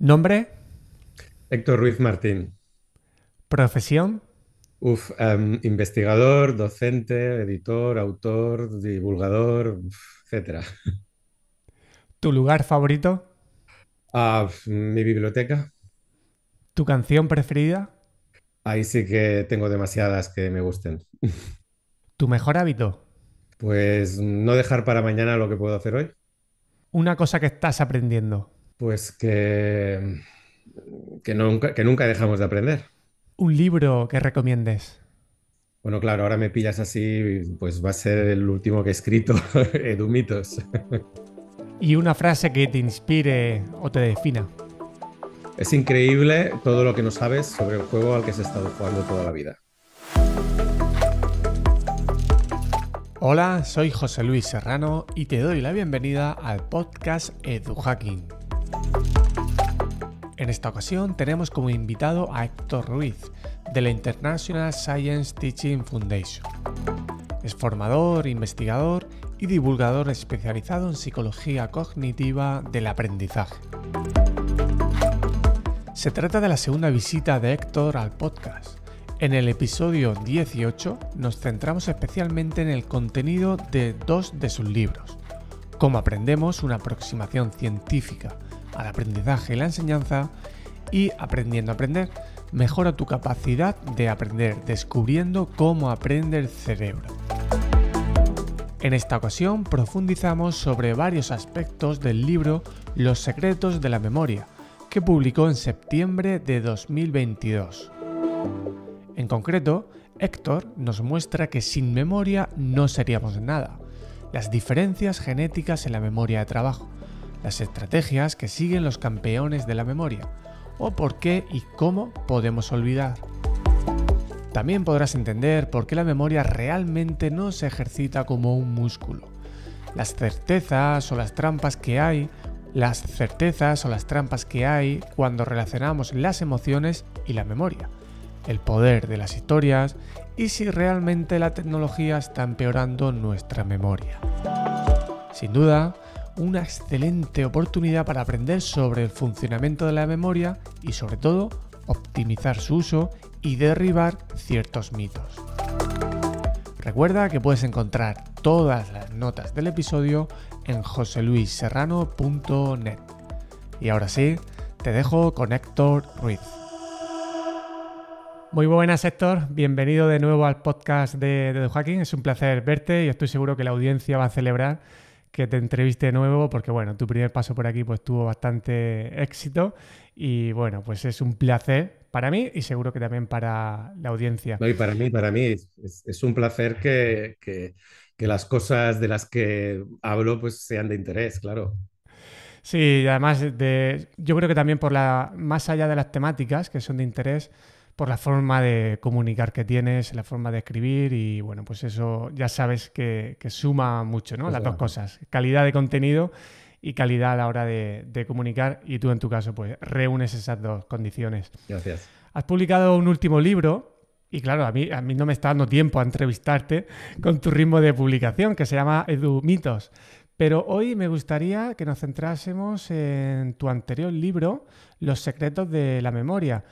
¿Nombre? Héctor Ruiz Martín. ¿Profesión? Uf, em, investigador, docente, editor, autor, divulgador, etc. ¿Tu lugar favorito? Ah, mi biblioteca. ¿Tu canción preferida? Ahí sí que tengo demasiadas que me gusten. ¿Tu mejor hábito? Pues no dejar para mañana lo que puedo hacer hoy. Una cosa que estás aprendiendo. Pues que, que, nunca, nunca dejamos de aprender. ¿Un libro que recomiendes? Bueno, claro, ahora me pillas así, pues va a ser el último que he escrito, Edumitos. ¿Y una frase que te inspire o te defina? Es increíble todo lo que no sabes sobre el juego al que has estado jugando toda la vida. Hola, soy José Luis Serrano y te doy la bienvenida al podcast EduHacking en esta ocasión tenemos como invitado a Héctor Ruiz, de la International Science Teaching Foundation. Es formador, investigador y divulgador especializado en psicología cognitiva del aprendizaje. Se trata de la segunda visita de Héctor al podcast. En el episodio 18 nos centramos especialmente en el contenido de dos de sus libros, Cómo aprendemos una aproximación científica al aprendizaje y la enseñanza y aprendiendo a aprender. Mejora tu capacidad de aprender descubriendo cómo aprende el cerebro. En esta ocasión profundizamos sobre varios aspectos del libro Los secretos de la memoria, que publicó en septiembre de 2022. En concreto, Héctor nos muestra que sin memoria no seríamos nada, las diferencias genéticas en la memoria de trabajo, las estrategias que siguen los campeones de la memoria, o por qué y cómo podemos olvidar. También podrás entender por qué la memoria realmente no se ejercita como un músculo. Las certezas o las trampas que hay, las certezas o las trampas que hay cuando relacionamos las emociones y la memoria, el poder de las historias y si realmente la tecnología está empeorando nuestra memoria. Sin duda, una excelente oportunidad para aprender sobre el funcionamiento de la memoria y sobre todo optimizar su uso y derribar ciertos mitos. Recuerda que puedes encontrar todas las notas del episodio en joseluisserrano.net. Y ahora sí, te dejo con Héctor Ruiz. Muy buenas Héctor, bienvenido de nuevo al podcast de, de Joaquín. Es un placer verte y estoy seguro que la audiencia va a celebrar que te entreviste de nuevo, porque bueno, tu primer paso por aquí pues tuvo bastante éxito y bueno, pues es un placer para mí y seguro que también para la audiencia. y para mí, para mí es, un placer que, las cosas de las que hablo pues sean de interés, claro. Sí, y además de, yo creo que también por la, más allá de las temáticas que son de interés, por la forma de comunicar que tienes, la forma de escribir y bueno, pues eso ya sabes que, suma mucho, ¿no? Las dos cosas, calidad de contenido y calidad a la hora de, comunicar y tú en tu caso pues reúnes esas dos condiciones. Gracias. Has publicado un último libro y claro, a mí, a mí no me está dando tiempo a entrevistarte con tu ritmo de publicación que se llama Edu Mitos. Pero hoy me gustaría que nos centrásemos en tu anterior libro, Los secretos de la memoria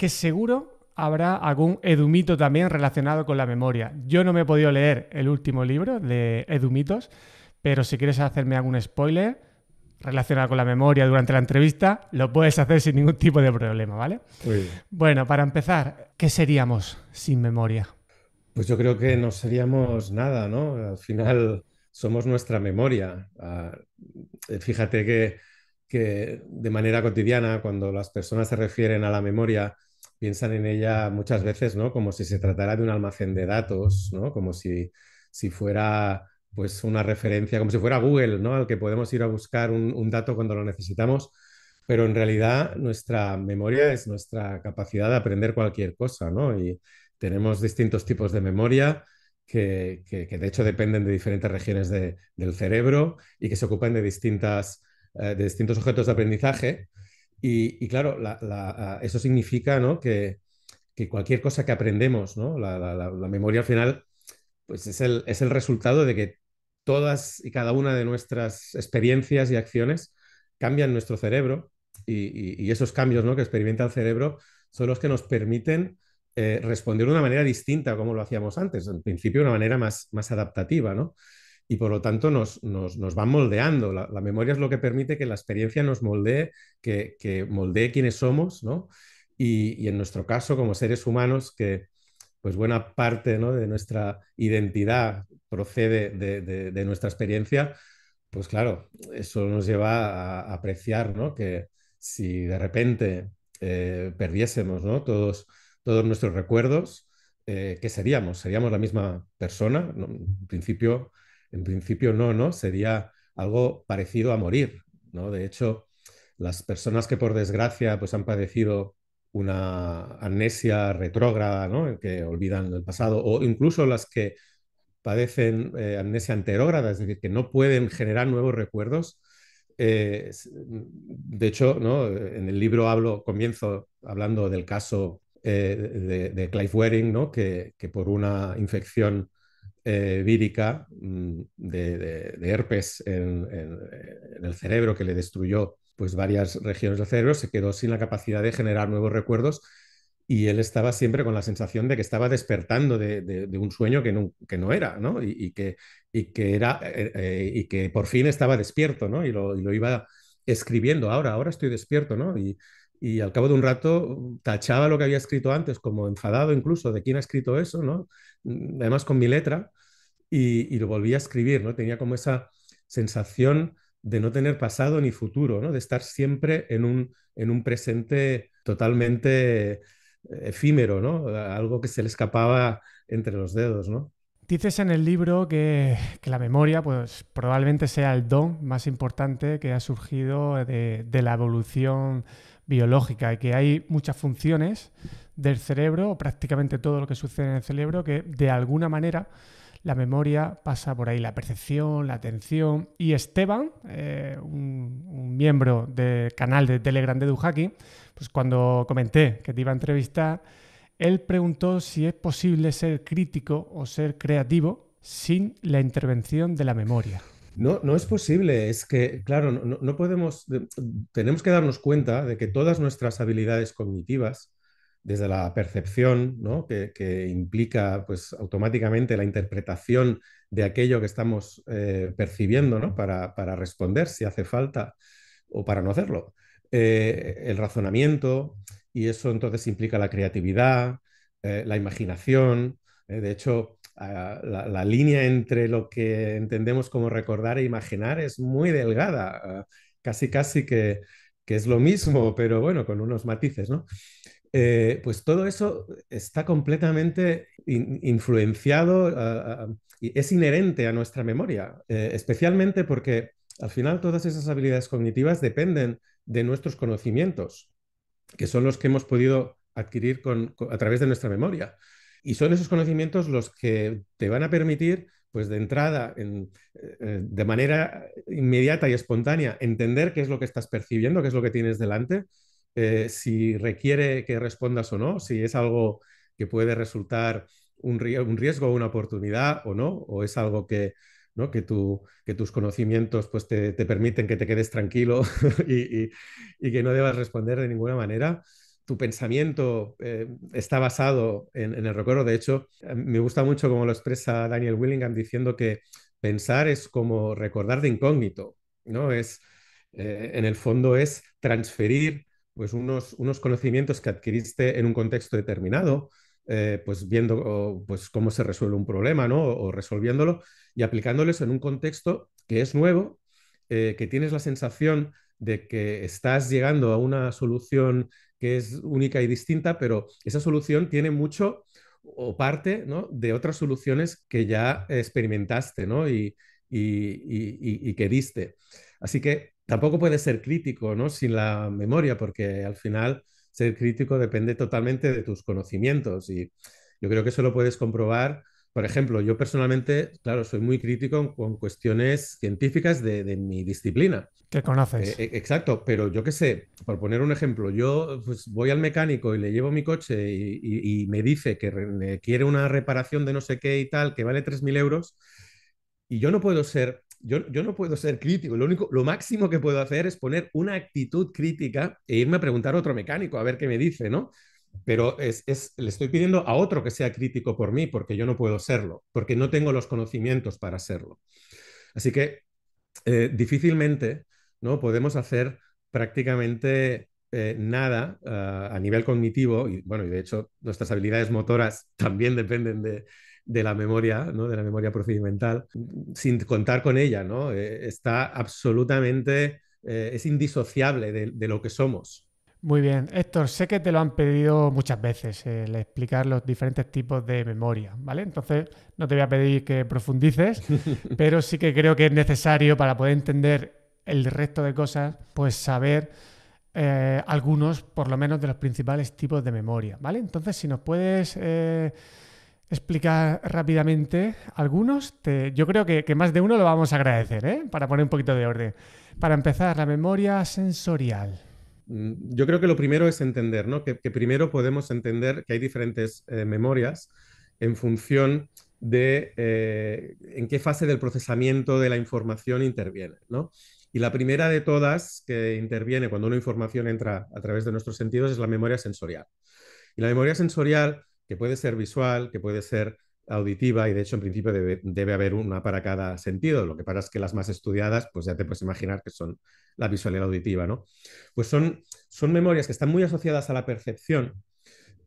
que seguro habrá algún edumito también relacionado con la memoria. Yo no me he podido leer el último libro de edumitos, pero si quieres hacerme algún spoiler relacionado con la memoria durante la entrevista, lo puedes hacer sin ningún tipo de problema, ¿vale? Bueno, para empezar, ¿qué seríamos sin memoria? Pues yo creo que no seríamos nada, ¿no? Al final somos nuestra memoria. Ah, eh, fíjate que de manera cotidiana, cuando las personas se refieren a la memoria, piensan en ella muchas veces, ¿no? Como si se tratara de un almacén de datos, ¿no? Como si, fuera pues una referencia, como si fuera Google, ¿no? Al que podemos ir a buscar un, dato cuando lo necesitamos, pero en realidad nuestra memoria es nuestra capacidad de aprender cualquier cosa, ¿no? Y tenemos distintos tipos de memoria, que, que, de hecho dependen de diferentes regiones del cerebro y que se ocupan de, distintas, eh, de distintos objetos de aprendizaje. Y, claro, eso significa que, cualquier cosa que aprendemos, la, memoria al final, pues es el, resultado de que todas y cada una de nuestras experiencias y acciones cambian nuestro cerebro y, esos cambios que experimenta el cerebro son los que nos permiten eh, responder de una manera distinta como lo hacíamos antes, en principio de una manera más, más adaptativa, ¿no? y por lo tanto nos, nos, nos van moldeando. La, memoria es lo que permite que la experiencia nos moldee, que, que moldee quiénes somos, ¿no? Y, y, en nuestro caso, como seres humanos, que pues buena parte ¿no? de nuestra identidad procede de, de, nuestra experiencia, pues claro, eso nos lleva a, apreciar ¿no? que si de repente eh, perdiésemos ¿no? todos, todos nuestros recuerdos, eh, ¿qué seríamos? ¿Seríamos la misma persona? en principio, en principio no, ¿no? Sería algo parecido a morir, ¿no? De hecho, las personas que por desgracia pues, han padecido una amnesia retrógrada, que olvidan el pasado, o incluso las que padecen eh, amnesia anterógrada, es decir, que no pueden generar nuevos recuerdos. Eh, de hecho, ¿no? en el libro comienzo hablando del caso eh, de, Clive Waring, que, por una infección eh, vírica mm, de, herpes en, el cerebro que le destruyó pues, varias regiones del cerebro, se quedó sin la capacidad de generar nuevos recuerdos y él estaba siempre con la sensación de que estaba despertando de, un sueño que no, que no era, ¿no? Y, que, y, que, era, eh, eh, y que por fin estaba despierto, ¿no? Y lo, y lo, iba escribiendo, ahora, ahora estoy despierto, ¿no? Y, y al cabo de un rato tachaba lo que había escrito antes, como enfadado incluso de quién ha escrito eso, ¿no? Mm, además con mi letra, y, lo volvía a escribir, ¿no? Tenía como esa sensación de no tener pasado ni futuro, ¿no? De estar siempre en un, en un presente totalmente efímero, ¿no? Algo que se le escapaba entre los dedos, Dices en el libro que, la memoria pues, probablemente sea el don más importante que ha surgido de, de la evolución biológica y que hay muchas funciones del cerebro, o prácticamente todo lo que sucede en el cerebro, que de alguna manera la memoria pasa por ahí, la percepción, la atención. Y Esteban, eh, un, miembro del canal de Telegram de Duhaki, pues cuando comenté que te iba a entrevistar, él preguntó si es posible ser crítico o ser creativo sin la intervención de la memoria. No, no es posible, es que, claro, no, podemos, tenemos que darnos cuenta de que todas nuestras habilidades cognitivas, desde la percepción, que, implica pues, automáticamente la interpretación de aquello que estamos eh, percibiendo para, responder si hace falta o para no hacerlo. Eh, el razonamiento, y eso entonces implica la creatividad, eh, la imaginación. de hecho, la, línea entre lo que entendemos como recordar e imaginar es muy delgada, casi casi que, es lo mismo, pero bueno, con unos matices, ¿no? Eh, pues todo eso está completamente influenciado, ah, ah, y es inherente a nuestra memoria, eh, especialmente porque al final todas esas habilidades cognitivas dependen de nuestros conocimientos, que son los que hemos podido adquirir a través de nuestra memoria. Y son esos conocimientos los que te van a permitir, pues de entrada, eh, eh, de manera inmediata y espontánea, entender qué es lo que estás percibiendo, qué es lo que tienes delante, eh, si requiere que respondas o no, si es algo que puede resultar un, riesgo o una oportunidad o no, o es algo que, tus conocimientos pues, te, permiten que te quedes tranquilo y, que no debas responder de ninguna manera tu pensamiento eh, está basado en, el recuerdo. De hecho, eh, me gusta mucho como lo expresa Daniel Willingham diciendo que pensar es como recordar de incógnito, ¿no? Es, eh, en el fondo es transferir pues, unos, unos conocimientos que adquiriste en un contexto determinado, pues viendo pues, cómo se resuelve un problema, ¿no? O, resolviéndolo y aplicándoles en un contexto que es nuevo, que tienes la sensación de que estás llegando a una solución que es única y distinta, pero esa solución tiene mucho o parte de otras soluciones que ya experimentaste ¿no? y, y, que diste. Así que tampoco puedes ser crítico ¿no? sin la memoria, porque al final ser crítico depende totalmente de tus conocimientos y yo creo que eso lo puedes comprobar. Por ejemplo, yo personalmente, claro, soy muy crítico con cuestiones científicas de, de mi disciplina que conoces. Eh, eh, exacto, pero yo qué sé, por poner un ejemplo, yo pues, voy al mecánico y le llevo mi coche y, me dice que quiere una reparación de no sé qué y tal, que vale 3.000 euros, y yo no puedo ser... Yo, yo, no puedo ser crítico, lo, único, lo máximo que puedo hacer es poner una actitud crítica e irme a preguntar a otro mecánico a ver qué me dice, ¿no? Pero es, le estoy pidiendo a otro que sea crítico por mí, porque yo no puedo serlo, porque no tengo los conocimientos para serlo. Así que eh, difícilmente ¿no? Podemos hacer prácticamente eh, nada ah, a nivel cognitivo, y bueno, y de hecho nuestras habilidades motoras también dependen de, la memoria, ¿no? de la memoria procedimental, sin contar con ella, ¿no? Eh, está absolutamente, eh, es indisociable de, de, lo que somos. Muy bien, Héctor, sé que te lo han pedido muchas veces, el explicar los diferentes tipos de memoria, ¿vale? Entonces no te voy a pedir que profundices, pero sí que creo que es necesario para poder entender el resto de cosas, pues saber eh, algunos, por lo menos, de los principales tipos de memoria, ¿vale? Entonces, si nos puedes eh, explicar rápidamente algunos, yo creo que, más de uno lo vamos a agradecer, ¿eh? Para poner un poquito de orden. Para empezar, la memoria sensorial. Mm, yo creo que lo primero es entender, ¿no? Que, primero podemos entender que hay diferentes eh, memorias en función de en qué fase del procesamiento de la información interviene, ¿no? Y la primera de todas que interviene cuando una información entra a través de nuestros sentidos es la memoria sensorial. Y la memoria sensorial, que puede ser visual, que puede ser auditiva, y de hecho en principio debe, haber una para cada sentido, lo que pasa es que las más estudiadas, pues ya te puedes imaginar que son la visual y la auditiva, ¿no? Pues son, son memorias que están muy asociadas a la percepción,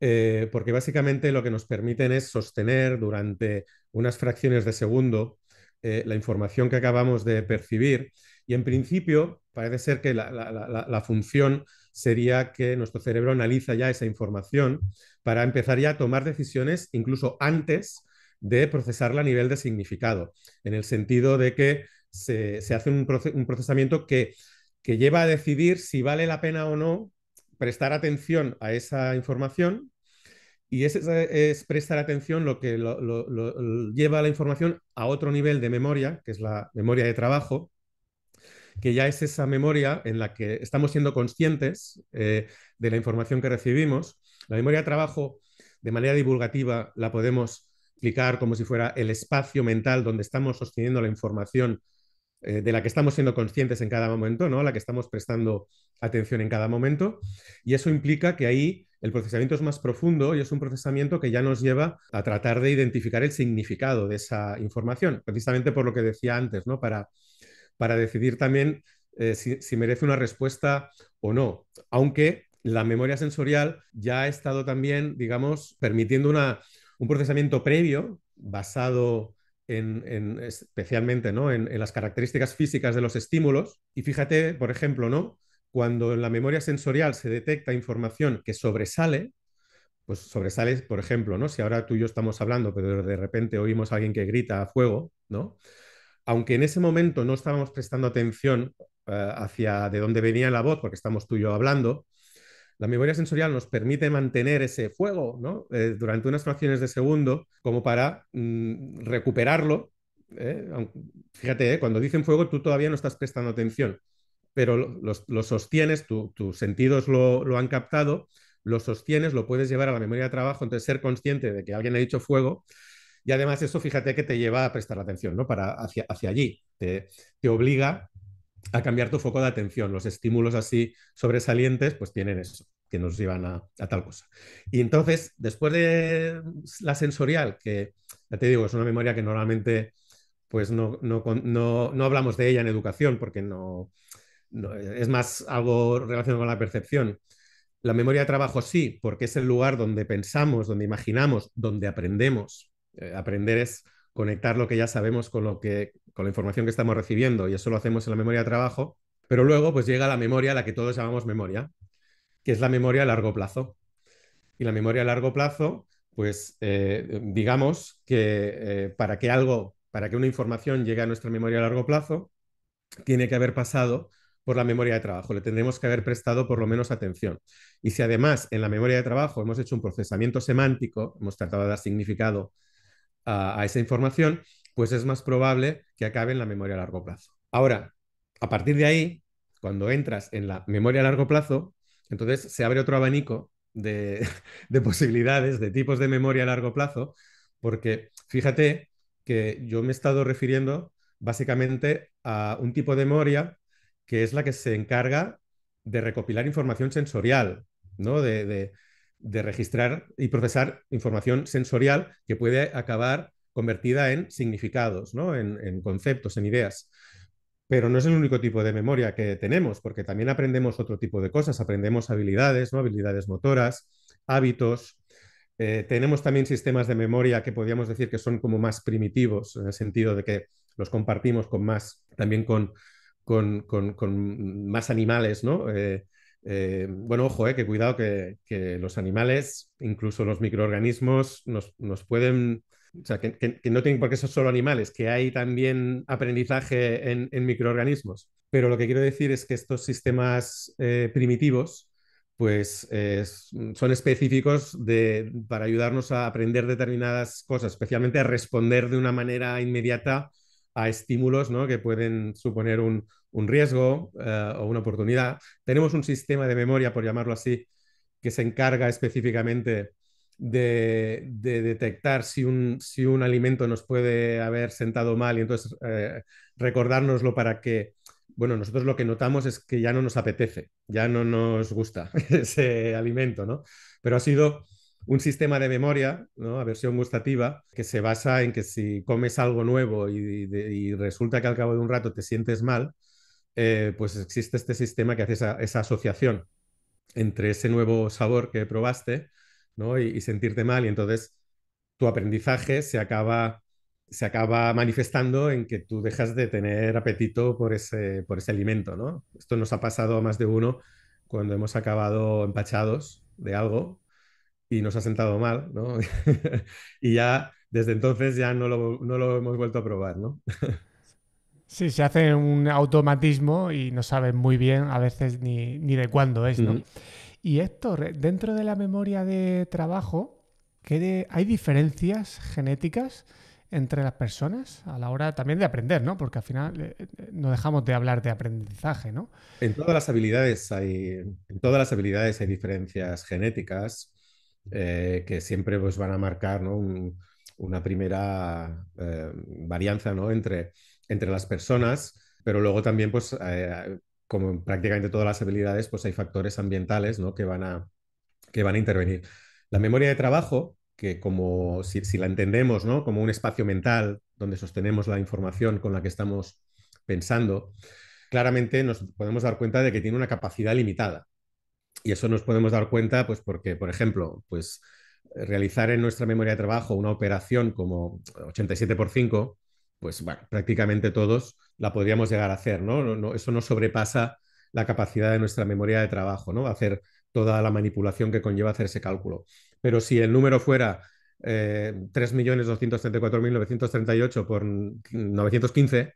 eh, porque básicamente lo que nos permiten es sostener durante unas fracciones de segundo eh, la información que acabamos de percibir y en principio, parece ser que la, función sería que nuestro cerebro analiza ya esa información para empezar ya a tomar decisiones incluso antes de procesarla a nivel de significado, en el sentido de que se, hace un, procesamiento que, lleva a decidir si vale la pena o no prestar atención a esa información y es, es, prestar atención lo que lleva la información a otro nivel de memoria, que es la memoria de trabajo, que ya es esa memoria en la que estamos siendo conscientes eh, de la información que recibimos. La memoria de trabajo, de manera divulgativa, la podemos explicar como si fuera el espacio mental donde estamos sosteniendo la información eh, de la que estamos siendo conscientes en cada momento, ¿no? a la que estamos prestando atención en cada momento. Y eso implica que ahí el procesamiento es más profundo y es un procesamiento que ya nos lleva a tratar de identificar el significado de esa información, precisamente por lo que decía antes, ¿no? Para para decidir también eh, si, merece una respuesta o no. Aunque la memoria sensorial ya ha estado también, digamos, permitiendo una, un procesamiento previo basado en, especialmente ¿no? en, las características físicas de los estímulos. Y fíjate, por ejemplo, ¿no? cuando en la memoria sensorial se detecta información que sobresale, pues sobresale, por ejemplo, ¿no? si ahora tú y yo estamos hablando, pero de repente oímos a alguien que grita a fuego, ¿no? aunque en ese momento no estábamos prestando atención eh, hacia de dónde venía la voz, porque estamos tú y yo hablando, la memoria sensorial nos permite mantener ese fuego eh, durante unas fracciones de segundo como para mm, recuperarlo. ¿eh? fíjate, cuando dicen fuego tú todavía no estás prestando atención, pero lo, sostienes, tus sentidos lo, lo han captado, lo sostienes, lo puedes llevar a la memoria de trabajo, entonces ser consciente de que alguien ha dicho fuego y además eso, fíjate que te lleva a prestar atención, ¿no? Para hacia, allí. Te, te obliga a cambiar tu foco de atención. Los estímulos así sobresalientes, pues tienen eso, que nos llevan a, tal cosa. Y entonces, después de la sensorial, que ya te digo, es una memoria que normalmente pues no, hablamos de ella en educación porque no, no, es más algo relacionado con la percepción. La memoria de trabajo sí, porque es el lugar donde pensamos, donde imaginamos, donde aprendemos. Eh, aprender es conectar lo que ya sabemos con, lo que, con la información que estamos recibiendo y eso lo hacemos en la memoria de trabajo, pero luego pues llega la memoria, la que todos llamamos memoria, que es la memoria a largo plazo. Y la memoria a largo plazo, pues eh, digamos que eh, para que algo, para que una información llegue a nuestra memoria a largo plazo, tiene que haber pasado por la memoria de trabajo, le tendremos que haber prestado por lo menos atención. Y si además en la memoria de trabajo hemos hecho un procesamiento semántico, hemos tratado de dar significado a, esa información, pues es más probable que acabe en la memoria a largo plazo. Ahora, a partir de ahí, cuando entras en la memoria a largo plazo, entonces se abre otro abanico de, posibilidades, de tipos de memoria a largo plazo, porque fíjate que yo me he estado refiriendo básicamente a un tipo de memoria que es la que se encarga de recopilar información sensorial, ¿no? de de registrar y procesar información sensorial que puede acabar convertida en significados, ¿no? en, conceptos, en ideas. Pero no es el único tipo de memoria que tenemos, porque también aprendemos otro tipo de cosas, aprendemos habilidades, habilidades motoras, hábitos. Eh, tenemos también sistemas de memoria que podríamos decir que son como más primitivos, en el sentido de que los compartimos con más, también con, con, más animales, ¿no? Eh, eh, bueno, ojo, eh, que cuidado que, los animales, incluso los microorganismos, nos, nos pueden... O sea, que, no tienen por qué ser solo animales, que hay también aprendizaje en, microorganismos. Pero lo que quiero decir es que estos sistemas eh, primitivos pues son específicos para ayudarnos a aprender determinadas cosas, especialmente a responder de una manera inmediata a estímulos ¿no? que pueden suponer un, riesgo eh, o una oportunidad. Tenemos un sistema de memoria, por llamarlo así, que se encarga específicamente de, detectar si un, si un, alimento nos puede haber sentado mal y entonces eh, recordárnoslo para que, bueno, nosotros lo que notamos es que ya no nos apetece, ya no nos gusta ese alimento, ¿no? Pero ha sido un sistema de memoria, ¿no? aversión gustativa, que se basa en que si comes algo nuevo y, resulta que al cabo de un rato te sientes mal, eh, pues existe este sistema que hace esa, asociación entre ese nuevo sabor que probaste y, sentirte mal y entonces tu aprendizaje se acaba, se acaba manifestando en que tú dejas de tener apetito por ese, por ese alimento. Esto nos ha pasado a más de uno cuando hemos acabado empachados de algo y nos ha sentado mal, ¿no? y ya desde entonces ya no lo, hemos vuelto a probar, ¿no? sí, se hace un automatismo y no saben muy bien a veces ni, de cuándo es, ¿no? Y esto, dentro de la memoria de trabajo, ¿qué ¿hay diferencias genéticas entre las personas a la hora también de aprender, ¿no? Porque al final eh, eh, no dejamos de hablar de aprendizaje, ¿no? En todas las habilidades hay, en todas las habilidades hay diferencias genéticas, eh, que siempre pues, van a marcar una primera eh, varianza ¿no? entre, entre las personas, pero luego también, pues, eh, como en prácticamente todas las habilidades, pues hay factores ambientales ¿no? que, van a, que van a intervenir. La memoria de trabajo, que como si, si la entendemos ¿no? como un espacio mental donde sostenemos la información con la que estamos pensando, claramente nos podemos dar cuenta de que tiene una capacidad limitada. Y eso nos podemos dar cuenta, pues porque, por ejemplo, pues eh, realizar en nuestra memoria de trabajo una operación como 87 por 5, pues prácticamente todos la podríamos llegar a hacer, ¿no? No, Eso no sobrepasa la capacidad de nuestra memoria de trabajo, ¿no? Hacer toda la manipulación que conlleva hacer ese cálculo. Pero si el número fuera 3.234.938 eh, por 915,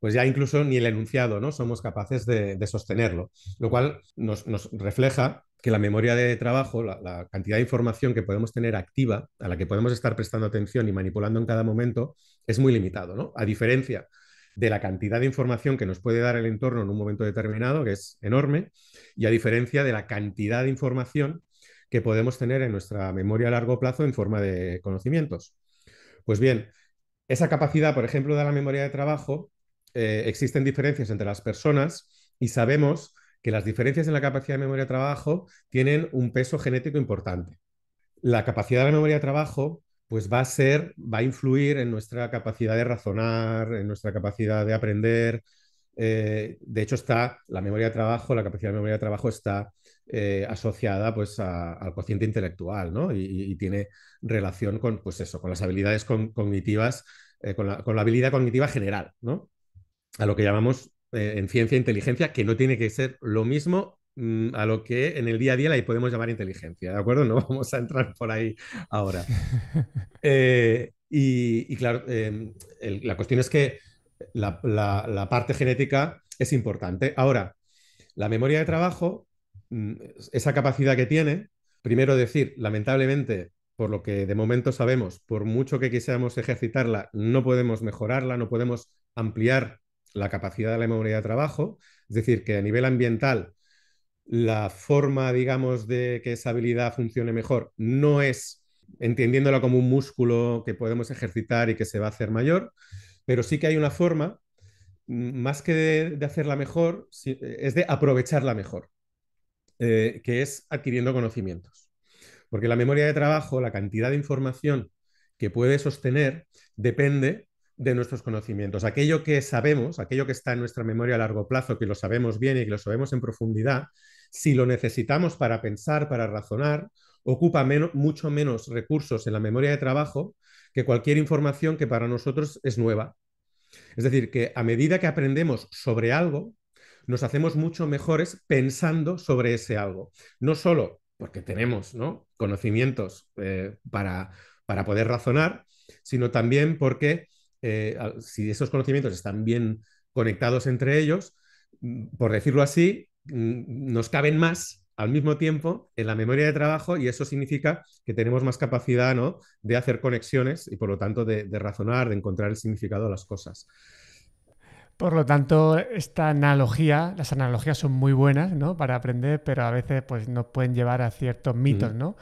pues ya incluso ni el enunciado, ¿no? Somos capaces de, sostenerlo, lo cual nos, refleja que la memoria de trabajo, la, la, cantidad de información que podemos tener activa, a la que podemos estar prestando atención y manipulando en cada momento, es muy limitado, ¿no? A diferencia de la cantidad de información que nos puede dar el entorno en un momento determinado, que es enorme, y a diferencia de la cantidad de información que podemos tener en nuestra memoria a largo plazo en forma de conocimientos. Pues bien, esa capacidad, por ejemplo, de la memoria de trabajo eh, existen diferencias entre las personas y sabemos que las diferencias en la capacidad de memoria de trabajo tienen un peso genético importante. La capacidad de la memoria de trabajo pues va a ser, va a influir en nuestra capacidad de razonar, en nuestra capacidad de aprender. Eh, de hecho, está la memoria de trabajo, la capacidad de memoria de trabajo está eh, asociada pues, al cociente intelectual, ¿no? Y, tiene relación con, pues eso, con las habilidades cognitivas, con, la, con, la, habilidad cognitiva general, ¿no? a lo que llamamos eh, en ciencia inteligencia, que no tiene que ser lo mismo mm, a lo que en el día a día la podemos llamar inteligencia, ¿de acuerdo? No vamos a entrar por ahí ahora. Eh, y, claro, eh, la cuestión es que la, parte genética es importante. Ahora, la memoria de trabajo, mm, esa capacidad que tiene, primero decir, lamentablemente, por lo que de momento sabemos, por mucho que quisiéramos ejercitarla, no podemos mejorarla, no podemos ampliar la capacidad de la memoria de trabajo, es decir, que a nivel ambiental la forma, digamos, de que esa habilidad funcione mejor no es entendiéndola como un músculo que podemos ejercitar y que se va a hacer mayor, pero sí que hay una forma, mm, más que de, hacerla mejor, es de aprovecharla mejor, eh, que es adquiriendo conocimientos. Porque la memoria de trabajo, la cantidad de información que puede sostener, depende de nuestros conocimientos. Aquello que sabemos, aquello que está en nuestra memoria a largo plazo, que lo sabemos bien y que lo sabemos en profundidad, si lo necesitamos para pensar, para razonar, ocupa mucho menos recursos en la memoria de trabajo que cualquier información que para nosotros es nueva. Es decir, que a medida que aprendemos sobre algo, nos hacemos mucho mejores pensando sobre ese algo. No solo porque tenemos conocimientos eh, para, para poder razonar, sino también porque eh, si esos conocimientos están bien conectados entre ellos, mm, por decirlo así, mm, nos caben más al mismo tiempo en la memoria de trabajo y eso significa que tenemos más capacidad ¿no? de hacer conexiones y por lo tanto de, razonar, de encontrar el significado de las cosas. Por lo tanto, esta analogía, las analogías son muy buenas ¿no? para aprender, pero a veces pues, nos pueden llevar a ciertos mitos, ¿no?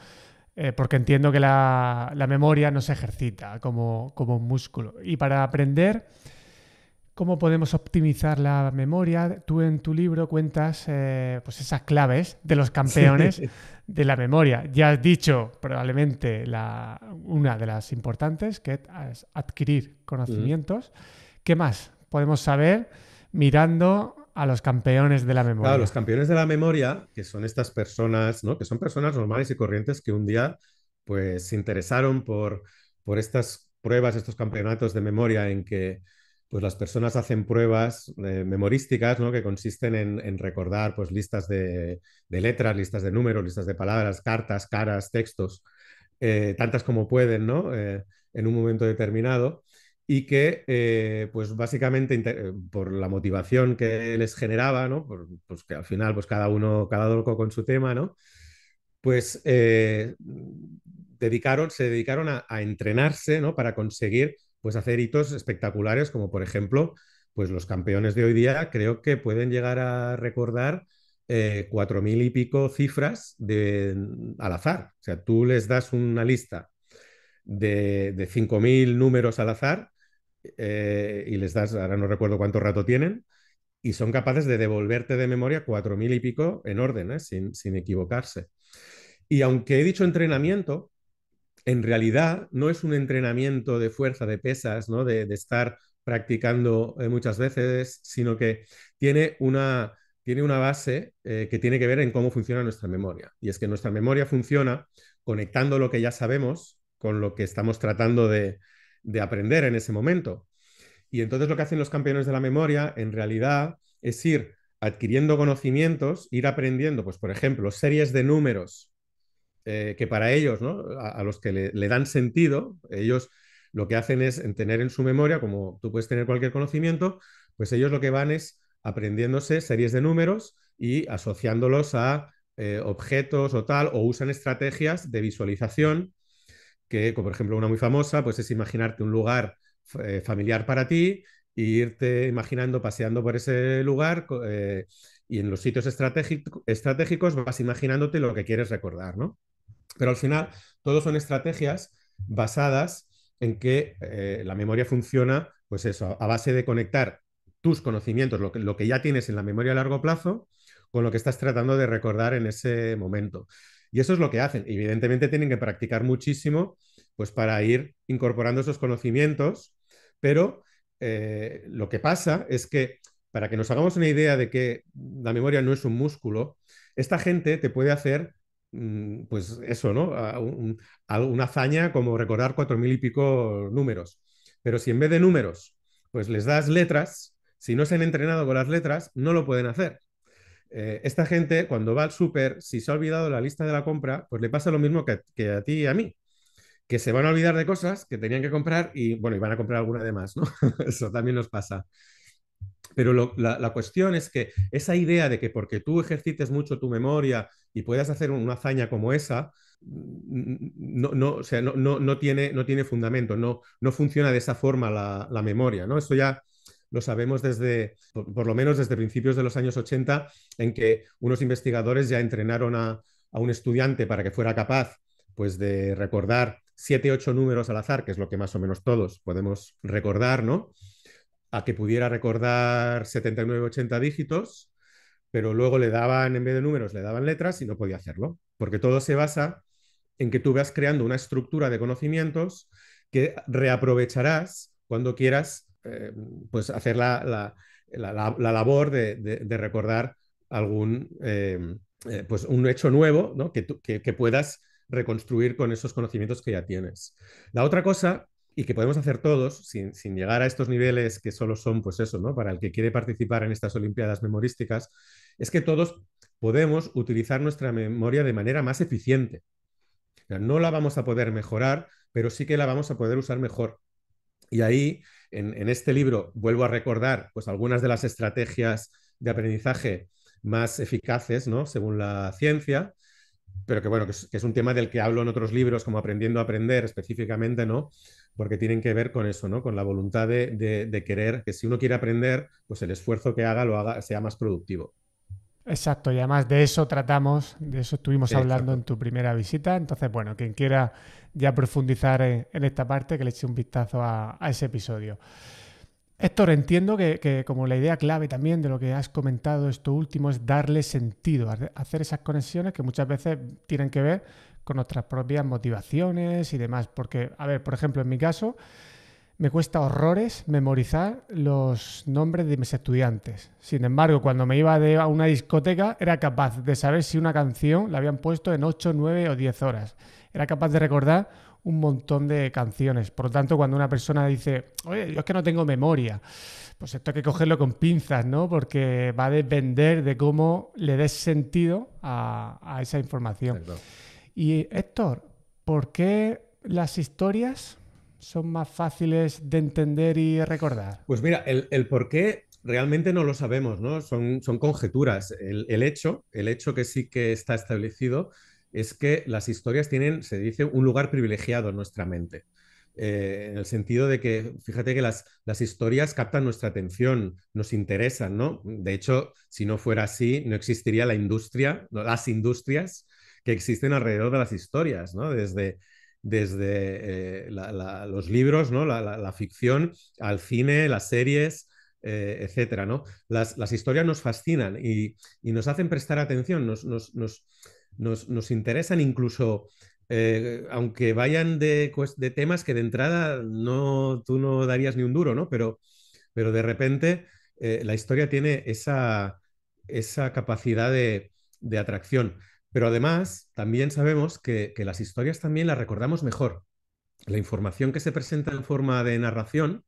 Eh, porque entiendo que la, memoria no se ejercita como, un músculo. Y para aprender cómo podemos optimizar la memoria, tú en tu libro cuentas eh, pues esas claves de los campeones de la memoria. Ya has dicho probablemente una de las importantes, que es adquirir mm. conocimientos. ¿Qué más podemos saber mirando a los campeones de la memoria. Claro, los campeones de la memoria, que son estas personas, ¿no? Que son personas normales y corrientes que un día pues se interesaron por, por estas pruebas, estos campeonatos de memoria en que pues las personas hacen pruebas eh, memorísticas, ¿no? Que consisten en, recordar pues listas de, de, letras, listas de números, listas de palabras, cartas, caras, textos, eh, tantas como pueden, ¿no? Eh, en un momento determinado y que, eh, pues básicamente por la motivación que les generaba, ¿no? pues que al final, pues cada uno, cada loco con su tema, ¿no? Pues eh, dedicaron, se dedicaron a, entrenarse, ¿no? Para conseguir, pues hacer hitos espectaculares, como por ejemplo, pues los campeones de hoy día creo que pueden llegar a recordar eh, cuatro mil y pico cifras de, mm, al azar. O sea, tú les das una lista de, cinco mil números al azar eh, y les das, ahora no recuerdo cuánto rato tienen, y son capaces de devolverte de memoria cuatro mil y pico en orden, ¿eh? sin, sin equivocarse. Y aunque he dicho entrenamiento, en realidad no es un entrenamiento de fuerza, de pesas, ¿no? de, estar practicando eh, muchas veces, sino que tiene una, tiene una base que tiene que ver en cómo funciona nuestra memoria. Y es que nuestra memoria funciona conectando lo que ya sabemos con lo que estamos tratando de, de aprender en ese momento. Y entonces lo que hacen los campeones de la memoria, en realidad, es ir adquiriendo conocimientos, ir aprendiendo, pues por ejemplo, series de números eh, que para ellos, ¿no? a, los que le, dan sentido, ellos lo que hacen es tener en su memoria, como tú puedes tener cualquier conocimiento, pues ellos lo que van es aprendiéndose series de números y asociándolos a eh, objetos o tal, o usan estrategias de visualización que, como por ejemplo una muy famosa, pues es imaginarte un lugar eh, familiar para ti e irte imaginando paseando por ese lugar eh, y en los sitios estratégicos vas imaginándote lo que quieres recordar, Pero al final, todo son estrategias basadas en que eh, la memoria funciona, pues eso, a base de conectar tus conocimientos, lo que ya tienes en la memoria a largo plazo, con lo que estás tratando de recordar en ese momento. Y eso es lo que hacen. Evidentemente tienen que practicar muchísimo pues para ir incorporando esos conocimientos, pero eh, lo que pasa es que para que nos hagamos una idea de que la memoria no es un músculo, esta gente te puede hacer, mm, pues eso, ¿no? Ah, una hazaña como recordar cuatro mil y pico números. Pero si en vez de números, pues les das letras, si no se han entrenado con las letras, no lo pueden hacer. Eh, esta gente cuando va al súper, si se ha olvidado la lista de la compra, pues le pasa lo mismo que, a ti y a mí, que se van a olvidar de cosas que tenían que comprar y bueno, y van a comprar alguna de más, ¿no? Eso también nos pasa. Pero la, cuestión es que esa idea de que porque tú ejercites mucho tu memoria y puedas hacer una hazaña como esa, mm, no, no, sea, no, tiene, no tiene fundamento, no, no funciona de esa forma la, la memoria, ¿no? Eso ya lo sabemos desde, por, lo menos desde principios de los años 80, en que unos investigadores ya entrenaron a, un estudiante para que fuera capaz pues, de recordar siete, ocho números al azar, que es lo que más o menos todos podemos recordar, ¿no? A que pudiera recordar 79, 80 dígitos, pero luego le daban, en vez de números, le daban letras y no podía hacerlo, porque todo se basa en que tú vas creando una estructura de conocimientos que reaprovecharás cuando quieras eh, pues hacer la, labor de, recordar algún, eh, eh, pues un hecho nuevo ¿no? que, puedas reconstruir con esos conocimientos que ya tienes. La otra cosa y que podemos hacer todos sin, sin, llegar a estos niveles que solo son, pues eso, ¿no? Para el que quiere participar en estas Olimpiadas memorísticas, es que todos podemos utilizar nuestra memoria de manera más eficiente. no la vamos a poder mejorar, pero sí que la vamos a poder usar mejor. Y ahí en, este libro vuelvo a recordar pues, algunas de las estrategias de aprendizaje más eficaces, ¿no? Según la ciencia, pero que bueno, que es, un tema del que hablo en otros libros, como Aprendiendo a Aprender específicamente, ¿no? Porque tienen que ver con eso, ¿no? Con la voluntad de, de querer, que si uno quiere aprender, pues el esfuerzo que haga, lo haga, sea más productivo. Exacto, y además de eso tratamos, de eso estuvimos hablando en tu primera visita. Entonces, bueno, quien quiera ya profundizar en, esta parte, que le eche un vistazo a, ese episodio. Héctor, entiendo que, que, como la idea clave también de lo que has comentado esto último es darle sentido, hacer esas conexiones que muchas veces tienen que ver con nuestras propias motivaciones y demás. Porque, a ver, por ejemplo, en mi caso, me cuesta horrores memorizar los nombres de mis estudiantes. Sin embargo, cuando me iba a una discoteca era capaz de saber si una canción la habían puesto en 8, 9 o 10 horas. Era capaz de recordar un montón de canciones. Por lo tanto, cuando una persona dice, oye, yo es que no tengo memoria, pues esto hay que cogerlo con pinzas, ¿no? Porque va a depender de cómo le des sentido a, esa información. Y Héctor, ¿por qué las historias son más fáciles de entender y recordar? Pues mira, el, por qué realmente no lo sabemos, ¿no? Son, son conjeturas. El, hecho, el hecho que sí que está establecido es que las historias tienen, se dice, un lugar privilegiado en nuestra mente. Eh, en el sentido de que, fíjate que las, las, historias captan nuestra atención, nos interesan, ¿no? De hecho, si no fuera así, no existiría la industria, las industrias que existen alrededor de las historias, ¿no? Desde desde eh, los libros, ¿no? la, ficción, al cine, las series, eh, etcétera. ¿no? Las, historias nos fascinan y, nos hacen prestar atención, nos, nos, nos, nos interesan incluso, eh, aunque vayan de, de, temas que de entrada no, tú no darías ni un duro, ¿no? pero, pero de repente eh, la historia tiene esa, esa capacidad de, de atracción. Pero además, también sabemos que, las historias también las recordamos mejor. La información que se presenta en forma de narración,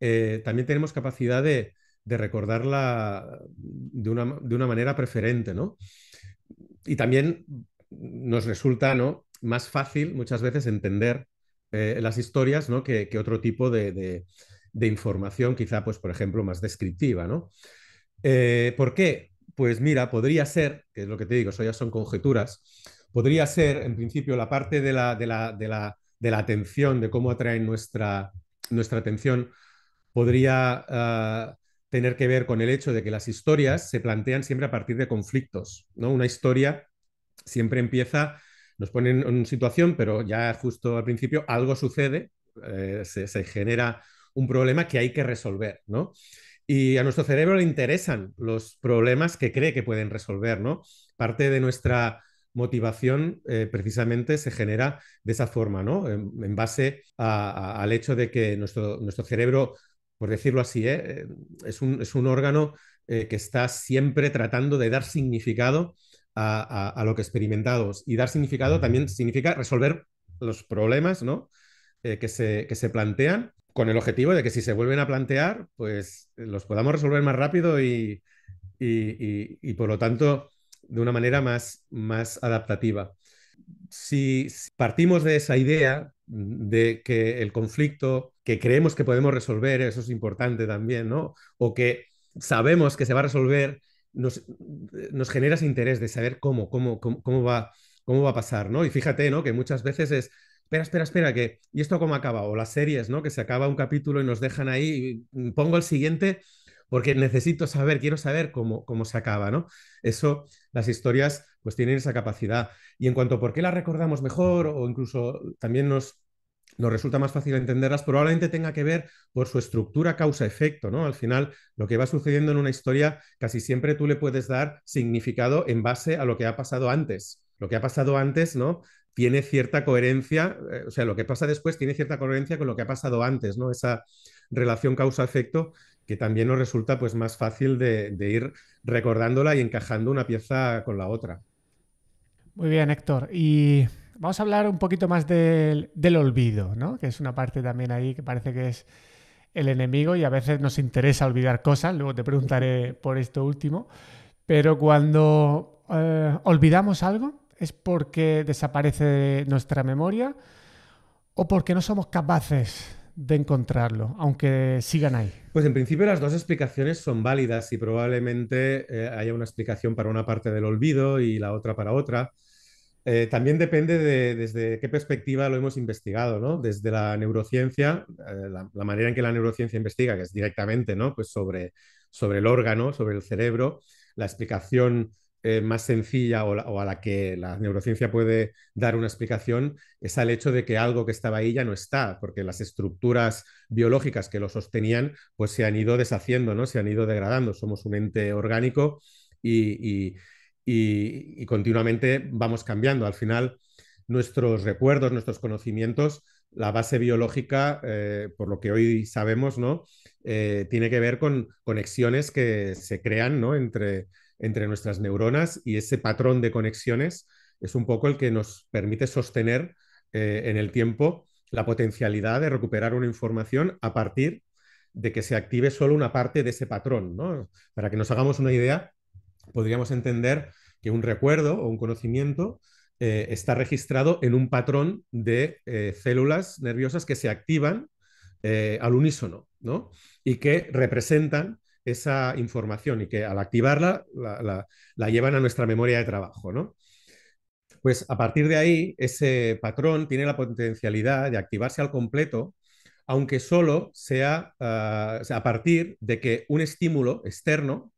eh, también tenemos capacidad de, recordarla de una, manera preferente, ¿no? Y también nos resulta ¿no? más fácil muchas veces entender eh, las historias ¿no? que, otro tipo de, información, quizá, pues, por ejemplo, más descriptiva, ¿no? Eh, ¿Por qué? Pues mira, podría ser, que es lo que te digo, eso ya son conjeturas, podría ser en principio la parte de la, de la, atención, de cómo atraen nuestra, nuestra atención, podría... Ah, tener que ver con el hecho de que las historias se plantean siempre a partir de conflictos, ¿no? Una historia siempre empieza, nos ponen en situación, pero ya justo al principio algo sucede, eh, se, se, genera un problema que hay que resolver, ¿no? Y a nuestro cerebro le interesan los problemas que cree que pueden resolver, ¿no? Parte de nuestra motivación eh, precisamente se genera de esa forma, ¿no? En, base al hecho de que nuestro, nuestro cerebro, por decirlo así, ¿eh? Eh, es, un, es, un, órgano que está siempre tratando de dar significado a, lo que experimentamos. Y dar significado también significa resolver los problemas, que, se, que se plantean con el objetivo de que si se vuelven a plantear, pues los podamos resolver más rápido y, y, por lo tanto de una manera más, más adaptativa. Si, partimos de esa idea de que el conflicto que creemos que podemos resolver, eso es importante también, ¿no? O que sabemos que se va a resolver, nos, nos genera ese interés de saber cómo, cómo, cómo, va, cómo va a pasar, ¿no? Y fíjate, ¿no? Que muchas veces es, espera, espera, espera, que, ¿y esto cómo acaba? O las series, ¿no? Que se acaba un capítulo y nos dejan ahí, mm, pongo el siguiente porque necesito saber, quiero saber cómo, cómo se acaba, ¿no? Eso, las historias, pues tienen esa capacidad. Y en cuanto a por qué las recordamos mejor o incluso también nos, nos resulta más fácil entenderlas, probablemente tenga que ver por su estructura causa-efecto, ¿no? Al final, lo que va sucediendo en una historia, casi siempre tú le puedes dar significado en base a lo que ha pasado antes. Lo que ha pasado antes, ¿no? tiene cierta coherencia, eh, o sea, lo que pasa después tiene cierta coherencia con lo que ha pasado antes, ¿no? Esa relación causa-efecto que también nos resulta pues más fácil de, ir recordándola y encajando una pieza con la otra. Muy bien, Héctor. Y vamos a hablar un poquito más del, olvido, ¿no? Que es una parte también ahí que parece que es el enemigo y a veces nos interesa olvidar cosas. Luego te preguntaré por esto último. Pero cuando eh, olvidamos algo, ¿Es porque desaparece de nuestra memoria o porque no somos capaces de encontrarlo, aunque sigan ahí? Pues en principio las dos explicaciones son válidas y probablemente eh, haya una explicación para una parte del olvido y la otra para otra. Eh, también depende de desde qué perspectiva lo hemos investigado, ¿no? Desde la neurociencia, eh, la, manera en que la neurociencia investiga, que es directamente, ¿no? Pues sobre, sobre el órgano, sobre el cerebro, la explicación eh, más sencilla o, a la que la neurociencia puede dar una explicación es al hecho de que algo que estaba ahí ya no está, porque las estructuras biológicas que lo sostenían pues se han ido deshaciendo, ¿no? se han ido degradando. Somos un ente orgánico y, continuamente vamos cambiando. Al final, nuestros recuerdos, nuestros conocimientos, la base biológica, eh, por lo que hoy sabemos, ¿no? Eh, tiene que ver con conexiones que se crean ¿no? entre entre nuestras neuronas y ese patrón de conexiones es un poco el que nos permite sostener eh, en el tiempo la potencialidad de recuperar una información a partir de que se active solo una parte de ese patrón. Para que nos hagamos una idea, podríamos entender que un recuerdo o un conocimiento eh, está registrado en un patrón de eh, células nerviosas que se activan al unísono y que representan esa información y que al activarla la, llevan a nuestra memoria de trabajo, ¿no? Pues a partir de ahí, ese patrón tiene la potencialidad de activarse al completo, aunque solo sea ah, a partir de que un estímulo externo